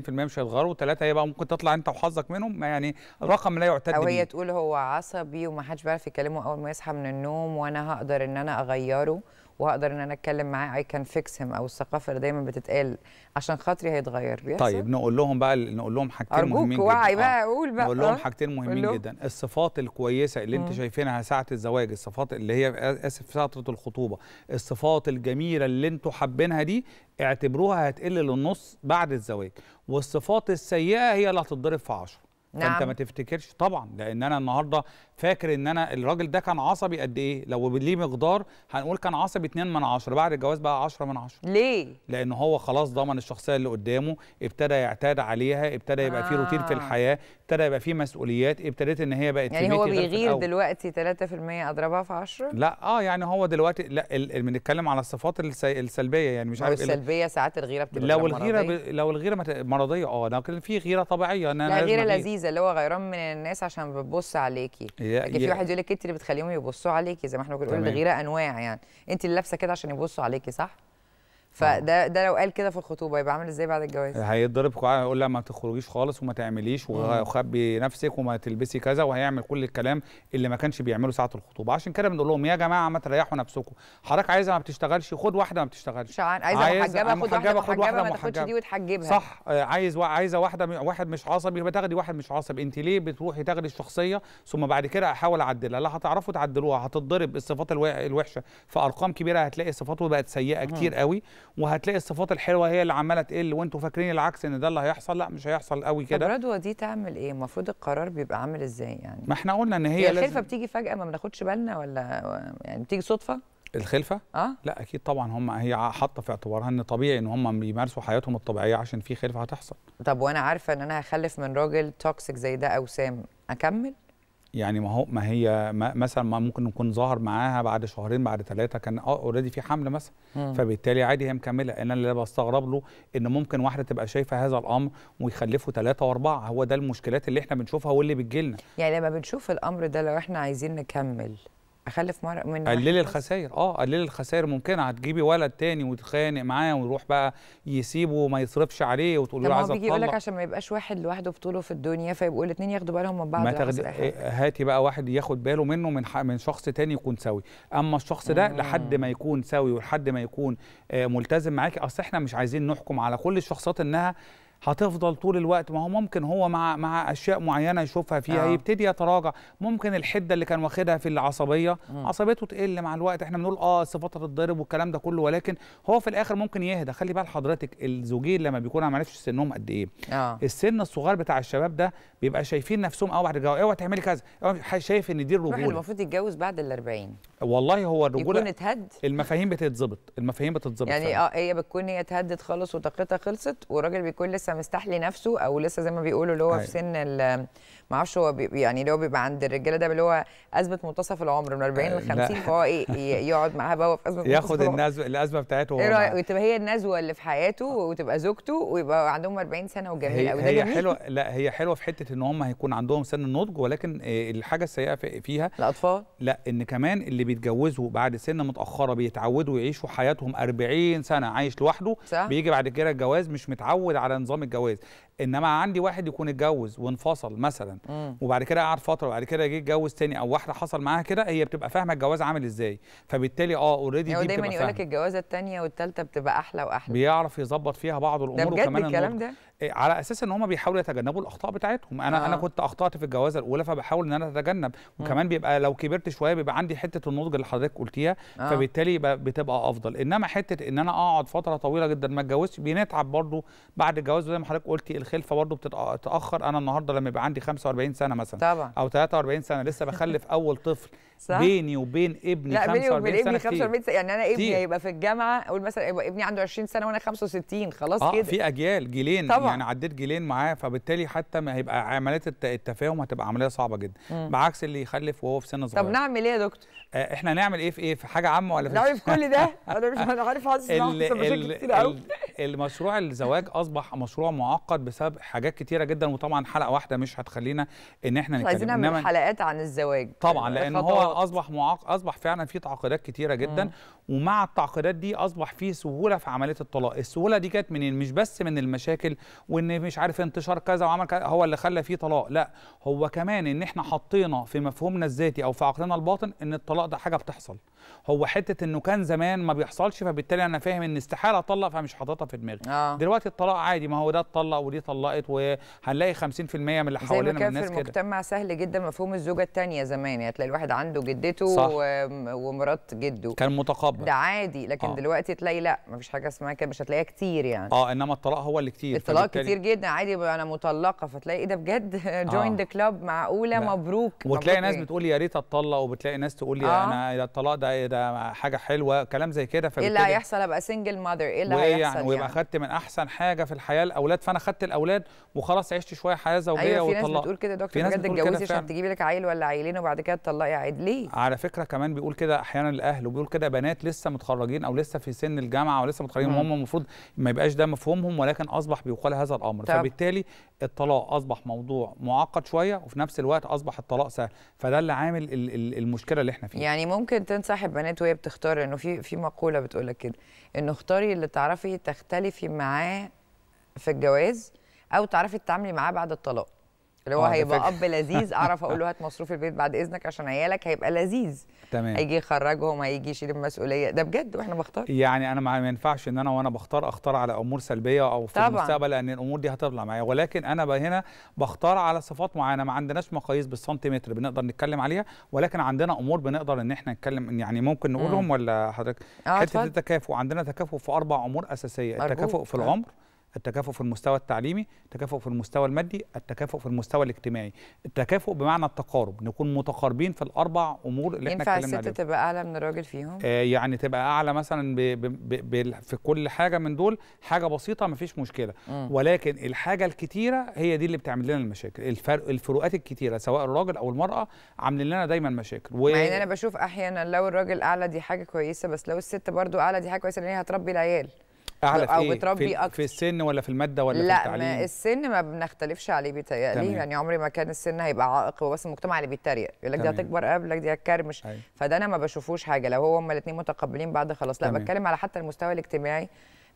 مش هيتغيروا ثلاثه هي بقى ممكن تطلع انت وحظك منهم يعني رقم لا يعتد به او هي تقول هو عصبي وما حدش بيعرف يكلمه اول ما يصحى من النوم وانا هقدر ان انا اغيره وهقدر ان انا اتكلم معاه اي كان فيكس هيم او الثقافه اللي دايما بتتقال عشان خاطري هيتغير بيحصل طيب نقول لهم بقى نقول لهم حاجتين مهمين جدا وعي بقى آه. قول بقى نقول لهم أه؟ حاجتين مهمين جدا الصفات الكويسه اللي انت شايفينها ساعه الزواج الصفات اللي هي اسف فتره الخطوبه الصفات الجميله اللي انتوا حابينها دي اعتبروها هتقل للنص بعد الزواج والصفات السيئه هي اللي هتتضرب في 10 نعم. فانت ما تفتكرش طبعا لان انا النهارده فاكر ان انا الراجل ده كان عصبي قد ايه لو ليه مقدار هنقول كان عصبي 2 من 10 بعد الجواز بقى 10 من 10 ليه لان هو خلاص ضمن الشخصيه اللي قدامه ابتدى يعتاد عليها ابتدى يبقى آه. في روتين في آه. الحياه ابتدى يبقى في مسؤوليات ابتدت ان هي بقت يعني هو بيغير دلوقتي 3% اضربها في 10 لا اه يعني هو دلوقتي لا بنتكلم على الصفات السلبيه يعني مش عارف إيه السلبيه ساعات الغيره بتبقى لو الغيره ب... لو الغيره مرضيه اه لكن في غيره طبيعيه ان انا غيره لذيذه اللي هو غيران من الناس عشان بتبص عليكي لكن في واحد يقول لك انت اللي بتخليهم يبصوا عليكي زي ما احنا كنا بنقول الغيره انواع يعني انت اللي لابسه كده عشان يبصوا عليكي صح فده ده لو قال كده في الخطوبه يبقى عامل ازاي بعد الجواز هيتضرب هيقول لها ما تخرجيش خالص وما تعمليش وخبي نفسك وما تلبسي كذا وهيعمل كل الكلام اللي ما كانش بيعمله ساعه الخطوبه عشان كده بنقول لهم يا جماعه ما تريحوا نفسكم حضرتك عايزه ما بتشتغلش خد واحده ما بتشتغلش عايزه عايز محجبه خد واحده خد واحده ما تاخدش دي وتحجبها صح آه، عايز عايزه واحده واحد مش عصبي يبقى تاخدي واحد مش عصبي انت ليه بتروحي تاخدي الشخصيه ثم بعد كده احاول اعدلها لا هتعرفوا تعدلوها هتتضرب الصفات الوحشه في ارقام كبيره هتلاقي صفاته بقت سيئه كتير قوي وهتلاقي الصفات الحلوه هي اللي عماله تقل وانتوا فاكرين العكس ان ده اللي هيحصل لا مش هيحصل قوي كده الرضوى دي تعمل ايه المفروض القرار بيبقى عامل ازاي يعني ما احنا قلنا ان هي, هي الخلفه لازم... بتيجي فجاه ما بناخدش بالنا ولا يعني بتيجي صدفه الخلفه اه لا اكيد طبعا هم هي حاطه في اعتبارها ان طبيعي ان هم بيمارسوا حياتهم الطبيعيه عشان في خلفه هتحصل طب وانا عارفه ان انا هخلف من راجل توكسيك زي ده او سام اكمل يعني ما هو ما هي ما مثلا ما ممكن نكون ظهر معاها بعد شهرين بعد ثلاثه كان اوريدي آه، في حمل مثلا فبالتالي عادي هي مكمله انا اللي بستغرب له ان ممكن واحده تبقى شايفه هذا الامر ويخلفوا ثلاثه واربعه هو ده المشكلات اللي احنا بنشوفها واللي بتجيلنا يعني لما بنشوف الامر ده لو احنا عايزين نكمل اخلف مره من قللي الخسائر اه قللي الخسائر ممكنه هتجيبي ولد تاني وتخانق معاه ويروح بقى يسيبه وما يصرفش عليه وتقول له عايز اطلق بيجي يقول لك عشان ما يبقاش واحد لوحده في طوله في الدنيا فيبقوا الاثنين ياخدوا بالهم من بعض ما تاخدي إيه، هاتي بقى واحد ياخد باله منه من من شخص تاني يكون سوي اما الشخص ده مم. لحد ما يكون سوي ولحد ما يكون آه، ملتزم معاكي اصل احنا مش عايزين نحكم على كل الشخصيات انها هتفضل طول الوقت ما هو ممكن هو مع مع اشياء معينه يشوفها فيها آه. يبتدي يتراجع ممكن الحده اللي كان واخدها في العصبيه مم. عصبيته تقل مع الوقت احنا بنقول اه صفات الضرب والكلام ده كله ولكن هو في الاخر ممكن يهدى خلي بال حضرتك الزوجين لما بيكونوا ما عرفش سنهم قد ايه آه. السن الصغير بتاع الشباب ده بيبقى شايفين نفسهم قوي بعد الجواز اوعى تعملي كذا شايف ان دي الرجوله المفروض يتجوز بعد ال 40 والله هو الرجوله يكون اتهد المفاهيم بتتظبط المفاهيم بتتظبط يعني اه هي بتكون هي اتهدت خالص وطاقتها خلصت والراجل بيكون لسه مستحلي نفسه او لسه زي ما بيقولوا اللي هو في أيوة. سن ما اعرفش هو يعني اللي هو بيبقى عند الرجاله ده اللي هو ازمه منتصف العمر من 40 ل 50 فهو ايه يقعد معاها بقى في ازمه ياخد النزوه الازمه بتاعته ايه رايك وتبقى هي النزوه اللي في حياته وتبقى زوجته ويبقى عندهم 40 سنه وجميل قوي ده هي جميل حلوه <laughs> لا هي حلوه في حته ان هم هيكون عندهم سن النضج ولكن آه، الحاجه السيئه فيها الاطفال لا ان كمان اللي بيتجوزوا بعد سن متاخره بيتعودوا يعيشوا حياتهم 40 سنه عايش لوحده صح؟ بيجي بعد كده الجواز مش متعود على نظام الجواز انما عندي واحد يكون اتجوز وانفصل مثلا وبعد كده قعد فتره وبعد كده جه اتجوز تاني او واحده حصل معاها كده هي بتبقى فاهمه الجواز عامل ازاي فبالتالي اه اوريدي دي دايما يقول لك الجوازه الثانيه والثالثه بتبقى احلى واحلى بيعرف يظبط فيها بعض الامور ده بجد وكمان الكلام ده إيه، على اساس ان هم بيحاولوا يتجنبوا الاخطاء بتاعتهم انا آه. انا كنت اخطات في الجوازه الاولى فبحاول ان انا اتجنب وكمان بيبقى لو كبرت شويه بيبقى عندي حته النضج اللي حضرتك قلتيها آه. فبالتالي بتبقى افضل انما حته ان انا اقعد فتره طويله جدا ما اتجوزش بنتعب برضه بعد الجواز زي ما حضرتك قلتي الخلفه برده بتتاخر انا النهارده لما يبقى عندي 45 سنه مثلا طبعا او 43 سنه لسه بخلف اول طفل صح؟ بيني وبين ابني لا بيني وبين ابني 45 سنه يعني انا ابني كتير. هيبقى في الجامعه اقول مثلا يبقى ابني عنده 20 سنه وانا 65 خلاص آه كده في اجيال جيلين طبعا. يعني عديت جيلين معاه فبالتالي حتى ما هيبقى عمليه التفاهم هتبقى عمليه صعبه جدا مم. بعكس اللي يخلف وهو في سن صغير طب نعمل ايه يا دكتور؟ آه احنا نعمل ايه في ايه في حاجه عامه ولا في نعمل إيه كل ده <laughs> انا مش انا عارف حاسس المشروع الزواج اصبح مشروع معقد بسبب حاجات كتيره جدا وطبعا حلقه واحده مش هتخلينا ان احنا نتكلم عايزين نعمل حلقات عن الزواج طبعا لان هو اصبح معاق اصبح فعلا في تعقيدات كتيره جدا مم. ومع التعقيدات دي اصبح في سهوله في عمليه الطلاق السهوله دي كانت من مش بس من المشاكل وان مش عارف انتشار كذا وعمل كذا هو اللي خلى فيه طلاق لا هو كمان ان احنا حطينا في مفهومنا الذاتي او في عقلنا الباطن ان الطلاق ده حاجه بتحصل هو حته انه كان زمان ما بيحصلش فبالتالي انا فاهم ان استحاله اطلق فمش حاططها في دماغي آه. دلوقتي الطلاق عادي ما هو ده اتطلق ودي طلقت وهنلاقي 50% من اللي حوالينا من الناس كده زي ما كان في المجتمع سهل جدا مفهوم الزوجه الثانيه زمان يعني تلاقي الواحد عنده وجدته ومرات جده كان متقبل ده عادي لكن آه. دلوقتي تلاقي لا مفيش حاجه اسمها كده مش هتلاقيها كتير يعني اه انما الطلاق هو اللي كتير الطلاق كتير جدا عادي انا مطلقه فتلاقي ايه ده بجد جوين ذا كلاب معقوله لا. مبروك وتلاقي مبروك ناس إيه؟ بتقول يا ريت اتطلق وبتلاقي ناس تقول آه. انا الطلاق ده ده حاجه حلوه كلام زي كده فبتلاقي ايه اللي هيحصل ابقى سنجل ماذر ايه اللي يعني؟ هيحصل يعني ويبقى خدت من احسن حاجه في الحياه الاولاد فانا خدت الاولاد وخلاص عشت شويه حياه زوجيه أيوة في ناس بتقول كده دكتور بجد اتجوزي عشان تجيبي لك عيل ولا عيلين وبعد كده تطلقي عادي ليه على فكره كمان بيقول كده احيانا الاهل وبيقول كده بنات لسه متخرجين او لسه في سن الجامعه ولسه متخرجين وهم المفروض ما يبقاش ده مفهومهم ولكن اصبح بيقال هذا الامر طب. فبالتالي الطلاق اصبح موضوع معقد شويه وفي نفس الوقت اصبح الطلاق سهل فده اللي عامل المشكله اللي احنا فيها يعني ممكن تنصحي بنات وهي بتختار انه في في مقوله بتقول لك كده انه اختاري اللي تعرفي تختلفي معاه في الجواز او تعرفي تتعاملي معاه بعد الطلاق اللي هو آه، هيبقى اب لذيذ <laughs> اعرف اقول له هات مصروف البيت بعد اذنك عشان عيالك هيبقى لذيذ تمام هيجي يخرجهم هيجي يشيل المسؤوليه ده بجد واحنا بختار يعني انا ما ينفعش ان انا وانا بختار اختار على امور سلبيه او في طبعًا. المستقبل لان الامور دي هتطلع معايا ولكن انا هنا بختار على صفات معينه ما عندناش مقاييس بالسنتيمتر بنقدر نتكلم عليها ولكن عندنا امور بنقدر ان احنا نتكلم يعني ممكن نقولهم مم. ولا حضرتك آه حته التكافؤ عندنا تكافؤ في اربع امور اساسيه التكافؤ في العمر التكافؤ في المستوى التعليمي التكافؤ في المستوى المادي التكافؤ في المستوى الاجتماعي التكافؤ بمعنى التقارب نكون متقاربين في الاربع امور اللي احنا اتكلمنا عليها ينفع الست تبقى اعلى من الراجل فيهم آه يعني تبقى اعلى مثلا بـ بـ بـ بـ في كل حاجه من دول حاجه بسيطه مفيش مشكله م. ولكن الحاجه الكتيره هي دي اللي بتعمل لنا المشاكل الفرق الفروقات الكتيره سواء الراجل او المراه عاملين لنا دايما مشاكل و... مع ان انا بشوف احيانا لو الراجل اعلى دي حاجه كويسه بس لو الست برضو اعلى دي حاجه كويسه لان هي هتربي العيال اعلى في, أو إيه؟ بتربي في, أكتر. في السن ولا في الماده ولا لا في التعليم لا السن ما بنختلفش عليه بيتهيألي يعني عمري ما كان السن هيبقى عائق هو بس المجتمع اللي بيتريق يقول لك دي هتكبر قبل دي هتكرمش أيوة. فده انا ما بشوفوش حاجه لو هو هما الاثنين متقبلين بعض خلاص لا تمام. بتكلم على حتى المستوى الاجتماعي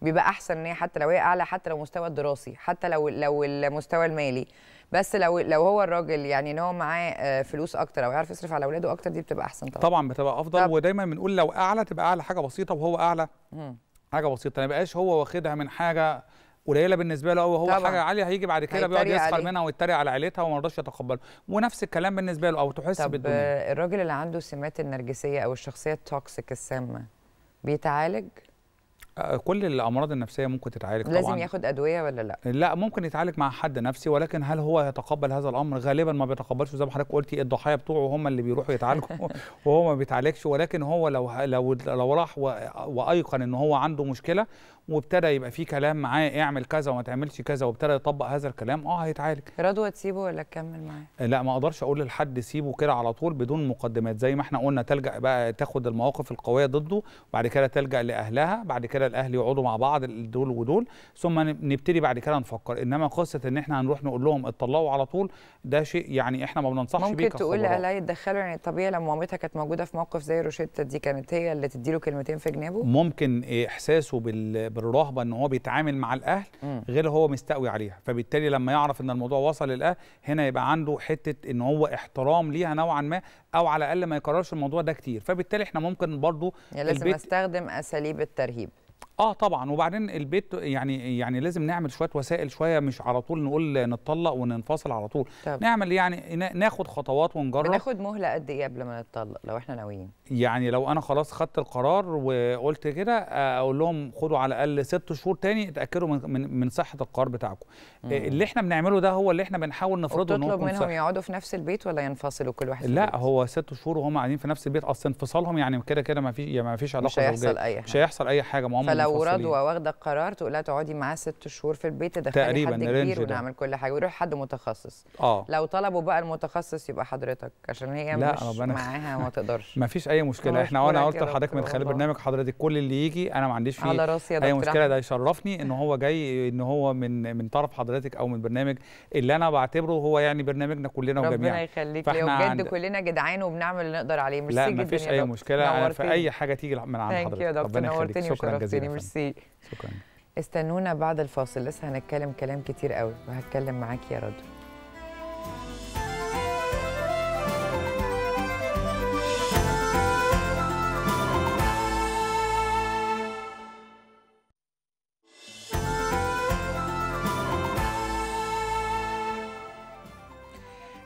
بيبقى احسن ان هي حتى لو هي اعلى حتى لو المستوى الدراسي حتى لو لو المستوى المالي بس لو لو هو الراجل يعني ان هو معاه آه، فلوس اكتر او يعرف يصرف على اولاده اكتر دي بتبقى احسن طبعا طبعا بتبقى افضل طب. ودايما بنقول لو اعلى تبقى اعلى حاجه بسيطه وهو اعلى مم. حاجه بسيطه ما بقاش هو واخدها من حاجه قليله بالنسبه له هو هو حاجه عاليه هيجي بعد كده بيقعد يسخر منها ويتريق على عيلتها وما رضاش يتقبله ونفس الكلام بالنسبه له او تحس طب بالدنيا الراجل اللي عنده سمات النرجسيه او الشخصيه التوكسيك السامه بيتعالج كل الامراض النفسيه ممكن تتعالج طبعا لازم ياخد ادويه ولا لا لا ممكن يتعالج مع حد نفسي ولكن هل هو يتقبل هذا الامر غالبا ما بيتقبلش زي ما حضرتك قلتي الضحايا بتوعه هم اللي بيروحوا يتعالجوا <laughs> وهو ما بيتعالجش ولكن هو لو لو لو راح وايقن ان هو عنده مشكله وابتدى يبقى في كلام معاه اعمل كذا وما تعملش كذا وابتدى يطبق هذا الكلام اه هيتعالج رضوى تسيبه ولا تكمل معاه لا ما اقدرش اقول لحد سيبه كده على طول بدون مقدمات زي ما احنا قلنا تلجا بقى تاخد المواقف القويه ضده بعد كده تلجا لاهلها بعد كده الدوري الاهلي يقعدوا مع بعض دول ودول ثم نبتدي بعد كده نفكر انما قصه ان احنا هنروح نقول لهم اطلعوا على طول ده شيء يعني احنا ما بننصحش بيه ممكن تقول لا يتدخلوا يعني الطبيعي لما مامتها كانت موجوده في موقف زي روشيتا دي كانت هي اللي تدي له كلمتين في جنابه ممكن احساسه بالرهبه ان هو بيتعامل مع الاهل غير هو مستقوي عليها فبالتالي لما يعرف ان الموضوع وصل للاهل هنا يبقى عنده حته ان هو احترام ليها نوعا ما او على الاقل ما يكررش الموضوع ده كتير فبالتالي احنا ممكن برضو يعني لازم استخدم اساليب الترهيب اه طبعا وبعدين البيت يعني يعني لازم نعمل شويه وسائل شويه مش على طول نقول نتطلق وننفصل على طول طب. نعمل يعني ناخد خطوات ونجرب ناخد مهله قد ايه قبل ما نتطلق لو احنا ناويين يعني لو انا خلاص خدت القرار وقلت كده اقول لهم خدوا على الاقل ست شهور تاني اتاكدوا من من, من صحه القرار بتاعكم آه، اللي احنا بنعمله ده هو اللي احنا بنحاول نفرضه ان تطلب منهم يقعدوا في نفس البيت ولا ينفصلوا كل واحد لا البيت. هو ست شهور وهم قاعدين في نفس البيت اصل انفصالهم يعني كده كده ما فيش يعني ما فيش علاقه مش هيحصل اي حاجه مش هيحصل اي حاجه ما هم لو رضوى واخده قرار تقول لها تقعدي معاه ست شهور في البيت تدخلي حد كبير ونعمل كل حاجه ويروح حد متخصص اه لو طلبوا بقى المتخصص يبقى حضرتك عشان هي لا مش معاها ما تقدرش <laughs> ما فيش اي مشكله احنا وانا قلت لحضرتك من خلال برنامج حضرتك كل اللي يجي انا ما عنديش فيه على راسي يا اي مشكله ده يشرفني ان هو جاي ان هو من من طرف حضرتك او من برنامج اللي انا بعتبره هو يعني برنامجنا كلنا وجميعا ربنا يخليك لو بجد كلنا جدعان وبنعمل اللي نقدر عليه مش لا ما فيش اي مشكله في اي حاجه تيجي من عند حضرتك ربنا يخليك شكرا جزيلا ميرسي شكرا استنونا بعد الفاصل لسه هنتكلم كلام كتير قوي وهتكلم معاك يا رضوى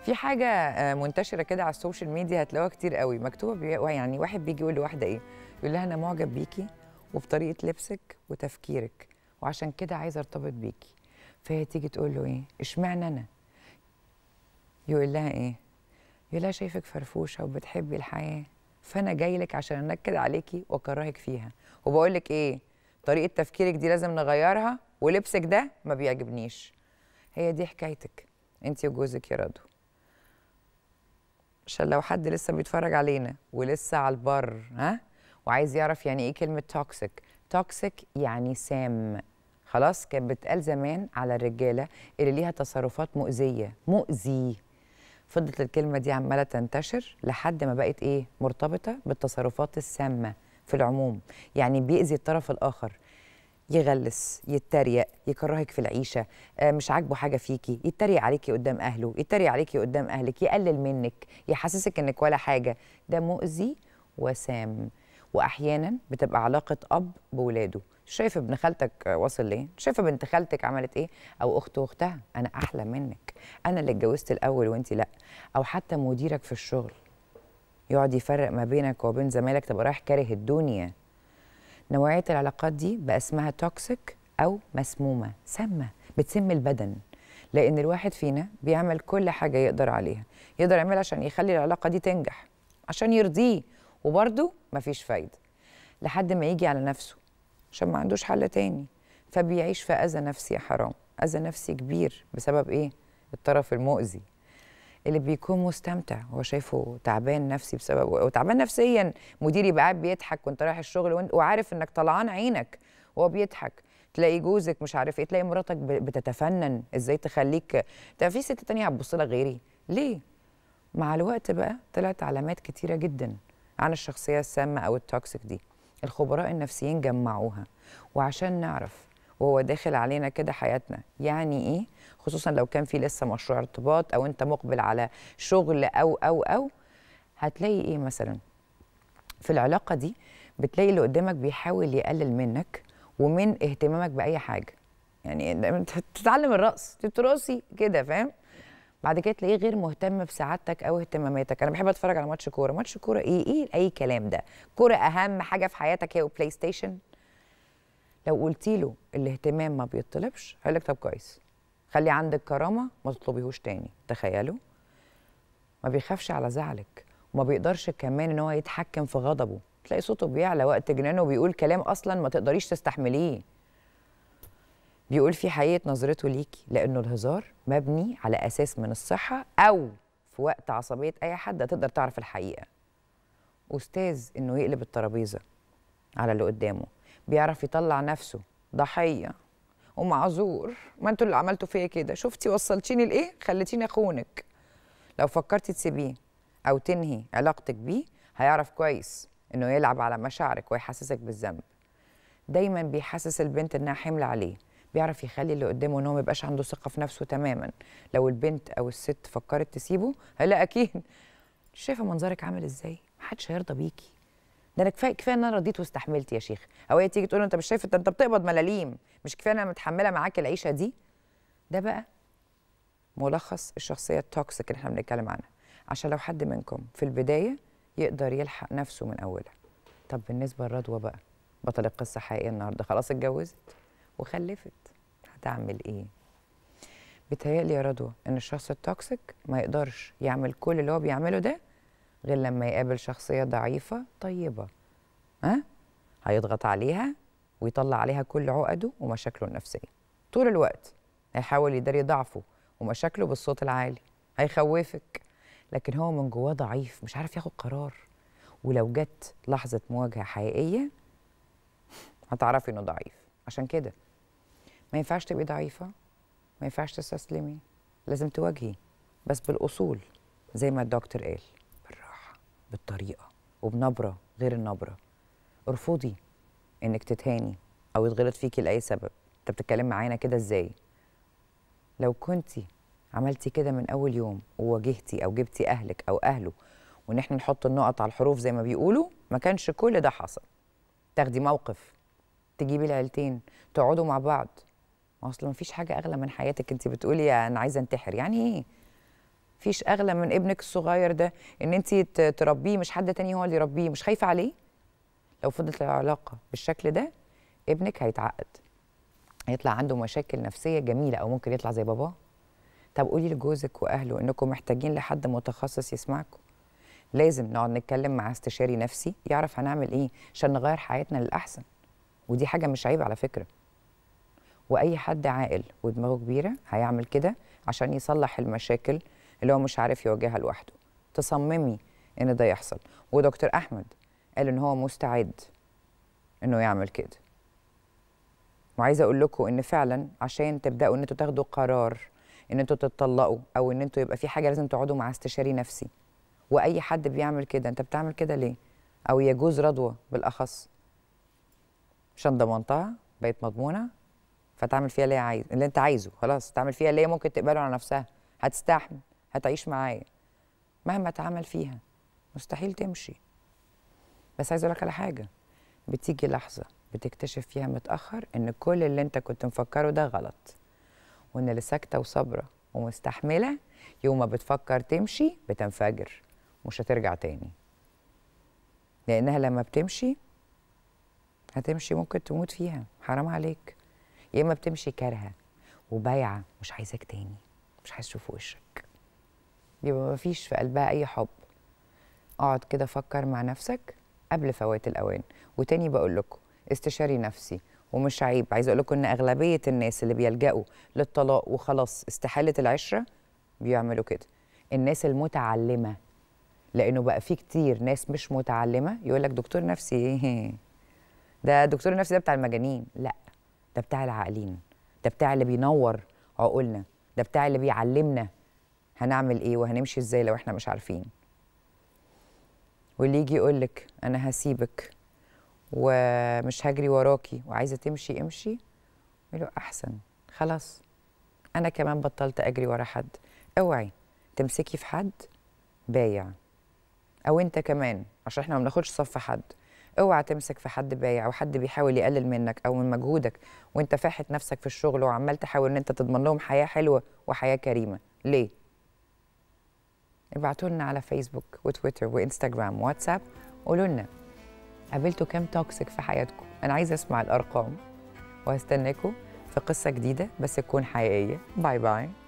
في حاجه آه، منتشره كده على السوشيال ميديا هتلاقوها كتير قوي مكتوبه يعني واحد بيجي يقول لواحده ايه يقول لها انا معجب بيكي وفي طريقه لبسك وتفكيرك وعشان كده عايزه ارتبط بيكي فهي تيجي تقول له ايه اشمعنى انا يقول لها ايه يقول لها شايفك فرفوشه وبتحبي الحياه فانا جاي لك عشان انكد عليكي واكرهك فيها وبقول لك ايه طريقه تفكيرك دي لازم نغيرها ولبسك ده ما بيعجبنيش هي دي حكايتك انت وجوزك يا رادو عشان لو حد لسه بيتفرج علينا ولسه على البر ها وعايز يعرف يعني ايه كلمه توكسيك توكسيك يعني سام خلاص كانت بتقال زمان على الرجاله اللي ليها تصرفات مؤذيه مؤذي فضلت الكلمه دي عماله تنتشر لحد ما بقت ايه مرتبطه بالتصرفات السامه في العموم يعني بيأذي الطرف الاخر يغلس يتريق يكرهك في العيشه آه، مش عاجبه حاجه فيكي يتريق عليكي قدام اهله يتريق عليكي قدام اهلك يقلل منك يحسسك انك ولا حاجه ده مؤذي وسام واحيانا بتبقى علاقه اب بولاده شايف ابن خالتك واصل ليه شايفه بنت خالتك عملت ايه او اخت واختها انا احلى منك انا اللي اتجوزت الاول وانت لا او حتى مديرك في الشغل يقعد يفرق ما بينك وبين زمايلك تبقى رايح كاره الدنيا نوعيه العلاقات دي بقى اسمها توكسيك او مسمومه سامه بتسم البدن لان الواحد فينا بيعمل كل حاجه يقدر عليها يقدر يعملها عشان يخلي العلاقه دي تنجح عشان يرضيه وبرده مفيش فايده لحد ما يجي على نفسه عشان ما عندوش حل تاني فبيعيش في اذى نفسي حرام اذى نفسي كبير بسبب ايه الطرف المؤذي اللي بيكون مستمتع هو شايفه تعبان نفسي بسبب وتعبان نفسيا مدير يبقى قاعد بيضحك وانت رايح الشغل وعارف انك طلعان عينك وهو بيضحك تلاقي جوزك مش عارف ايه تلاقي مراتك بتتفنن ازاي تخليك ده في ست تانية هتبص لك غيري ليه مع الوقت بقى طلعت علامات كتيره جدا عن الشخصيه السامه او التوكسيك دي الخبراء النفسيين جمعوها وعشان نعرف وهو داخل علينا كده حياتنا يعني ايه خصوصا لو كان في لسه مشروع ارتباط او انت مقبل على شغل او او او هتلاقي ايه مثلا في العلاقه دي بتلاقي اللي قدامك بيحاول يقلل منك ومن اهتمامك باي حاجه يعني تتعلم الرقص تترقصي كده فاهم بعد كده تلاقيه غير مهتم بسعادتك او اهتماماتك انا بحب اتفرج على ماتش كوره ماتش كوره ايه ايه اي كلام ده كوره اهم حاجه في حياتك هي وبلاي ستيشن لو قلت له الاهتمام ما بيطلبش هيقول لك طب كويس خلي عندك كرامه ما تطلبيهوش تاني تخيلوا ما بيخافش على زعلك وما بيقدرش كمان ان هو يتحكم في غضبه تلاقي صوته بيعلى وقت جنانه وبيقول كلام اصلا ما تقدريش تستحمليه بيقول في حقيقه نظرته ليكي لانه الهزار مبني على اساس من الصحه او في وقت عصبيه اي حد هتقدر تعرف الحقيقه استاذ انه يقلب الترابيزه على اللي قدامه بيعرف يطلع نفسه ضحيه ومعذور ما انتوا اللي عملتوا فيا كده شفتي وصلتيني لايه خليتيني اخونك لو فكرتي تسيبيه او تنهي علاقتك بيه هيعرف كويس انه يلعب على مشاعرك ويحسسك بالذنب دايما بيحسس البنت انها حمل عليه بيعرف يخلي اللي قدامه ان هو ما يبقاش عنده ثقه في نفسه تماما لو البنت او الست فكرت تسيبه هلا اكيد شايفه منظرك عامل ازاي محدش هيرضى بيكي ده انا كفايه كفايه ان انا رضيت واستحملت يا شيخ او هي تيجي تقول انت مش شايف انت بتقبض ملاليم مش كفايه انا متحمله معاك العيشه دي ده بقى ملخص الشخصيه التوكسيك اللي احنا بنتكلم عنها عشان لو حد منكم في البدايه يقدر يلحق نفسه من اولها طب بالنسبه لرضوى بقى بطل القصه حقيقيه النهارده خلاص اتجوزت وخلفت هتعمل ايه بيتهيألي يا رضوى ان الشخص التوكسيك ما يقدرش يعمل كل اللي هو بيعمله ده غير لما يقابل شخصيه ضعيفه طيبه ها هيضغط عليها ويطلع عليها كل عقده ومشاكله النفسيه طول الوقت هيحاول يداري ضعفه ومشاكله بالصوت العالي هيخوفك لكن هو من جواه ضعيف مش عارف ياخد قرار ولو جت لحظه مواجهه حقيقيه هتعرفي انه ضعيف عشان كده ما ينفعش تبقي ضعيفه ما ينفعش تستسلمي لازم تواجهي بس بالاصول زي ما الدكتور قال بالراحه بالطريقه وبنبره غير النبره ارفضي انك تتهاني او يتغلط فيكي لاي سبب انت بتتكلم معانا كده ازاي لو كنتي عملتي كده من اول يوم وواجهتي او جبتي اهلك او اهله وان احنا نحط النقط على الحروف زي ما بيقولوا ما كانش كل ده حصل تاخدي موقف تجيبي العيلتين تقعدوا مع بعض ما اصل ما فيش حاجه اغلى من حياتك انت بتقولي انا عايزه انتحر يعني ايه فيش اغلى من ابنك الصغير ده ان انت تربيه مش حد تاني هو اللي يربيه مش خايفه عليه لو فضلت العلاقه بالشكل ده ابنك هيتعقد هيطلع عنده مشاكل نفسيه جميله او ممكن يطلع زي باباه طب قولي لجوزك واهله انكم محتاجين لحد متخصص يسمعكم لازم نقعد نتكلم مع استشاري نفسي يعرف هنعمل ايه عشان نغير حياتنا للاحسن ودي حاجه مش عيب على فكره واي حد عاقل ودماغه كبيره هيعمل كده عشان يصلح المشاكل اللي هو مش عارف يواجهها لوحده تصممي ان ده يحصل ودكتور احمد قال ان هو مستعد انه يعمل كده وعايزه اقول لكم ان فعلا عشان تبداوا ان انتوا تاخدوا قرار ان انتوا تتطلقوا او ان انتوا يبقى في حاجه لازم تقعدوا مع استشاري نفسي واي حد بيعمل كده انت بتعمل كده ليه او يجوز رضوى بالاخص عشان ضمنتها بقت مضمونه فتعمل فيها اللي عايز اللي انت عايزه خلاص تعمل فيها اللي هي ممكن تقبله على نفسها هتستحمل هتعيش معايا مهما تعمل فيها مستحيل تمشي بس عايز اقول لك على حاجه بتيجي لحظه بتكتشف فيها متاخر ان كل اللي انت كنت مفكره ده غلط وان اللي ساكته وصابره ومستحمله يوم ما بتفكر تمشي بتنفجر مش هترجع تاني لانها لما بتمشي هتمشي ممكن تموت فيها حرام عليك يا اما بتمشي كارهه وبايعه مش عايزاك تاني مش عايز اشوف وشك يبقى مفيش في قلبها اي حب اقعد كده فكر مع نفسك قبل فوات الاوان وتاني بقول لكم استشاري نفسي ومش عيب عايز اقول لكم ان اغلبيه الناس اللي بيلجأوا للطلاق وخلاص استحاله العشره بيعملوا كده الناس المتعلمه لانه بقى في كتير ناس مش متعلمه يقول لك دكتور نفسي ايه <laughs> ده دكتور نفسي ده بتاع المجانين لا ده بتاع العاقلين ده بتاع اللي بينور عقولنا ده بتاع اللي بيعلمنا هنعمل ايه وهنمشي ازاي لو احنا مش عارفين واللي يجي يقولك انا هسيبك ومش هجري وراكي وعايزه تمشي امشي يقول احسن خلاص انا كمان بطلت اجري ورا حد اوعي تمسكي في حد بايع او انت كمان عشان احنا ما بناخدش صف حد اوعى تمسك في حد بايع او حد بيحاول يقلل منك او من مجهودك وانت فاحت نفسك في الشغل وعمال تحاول ان انت تضمن لهم حياه حلوه وحياه كريمه ليه ابعتوا لنا على فيسبوك وتويتر وانستغرام واتساب قولوا لنا قابلتوا كام توكسيك في حياتكم انا عايزه اسمع الارقام وهستناكم في قصه جديده بس تكون حقيقيه باي باي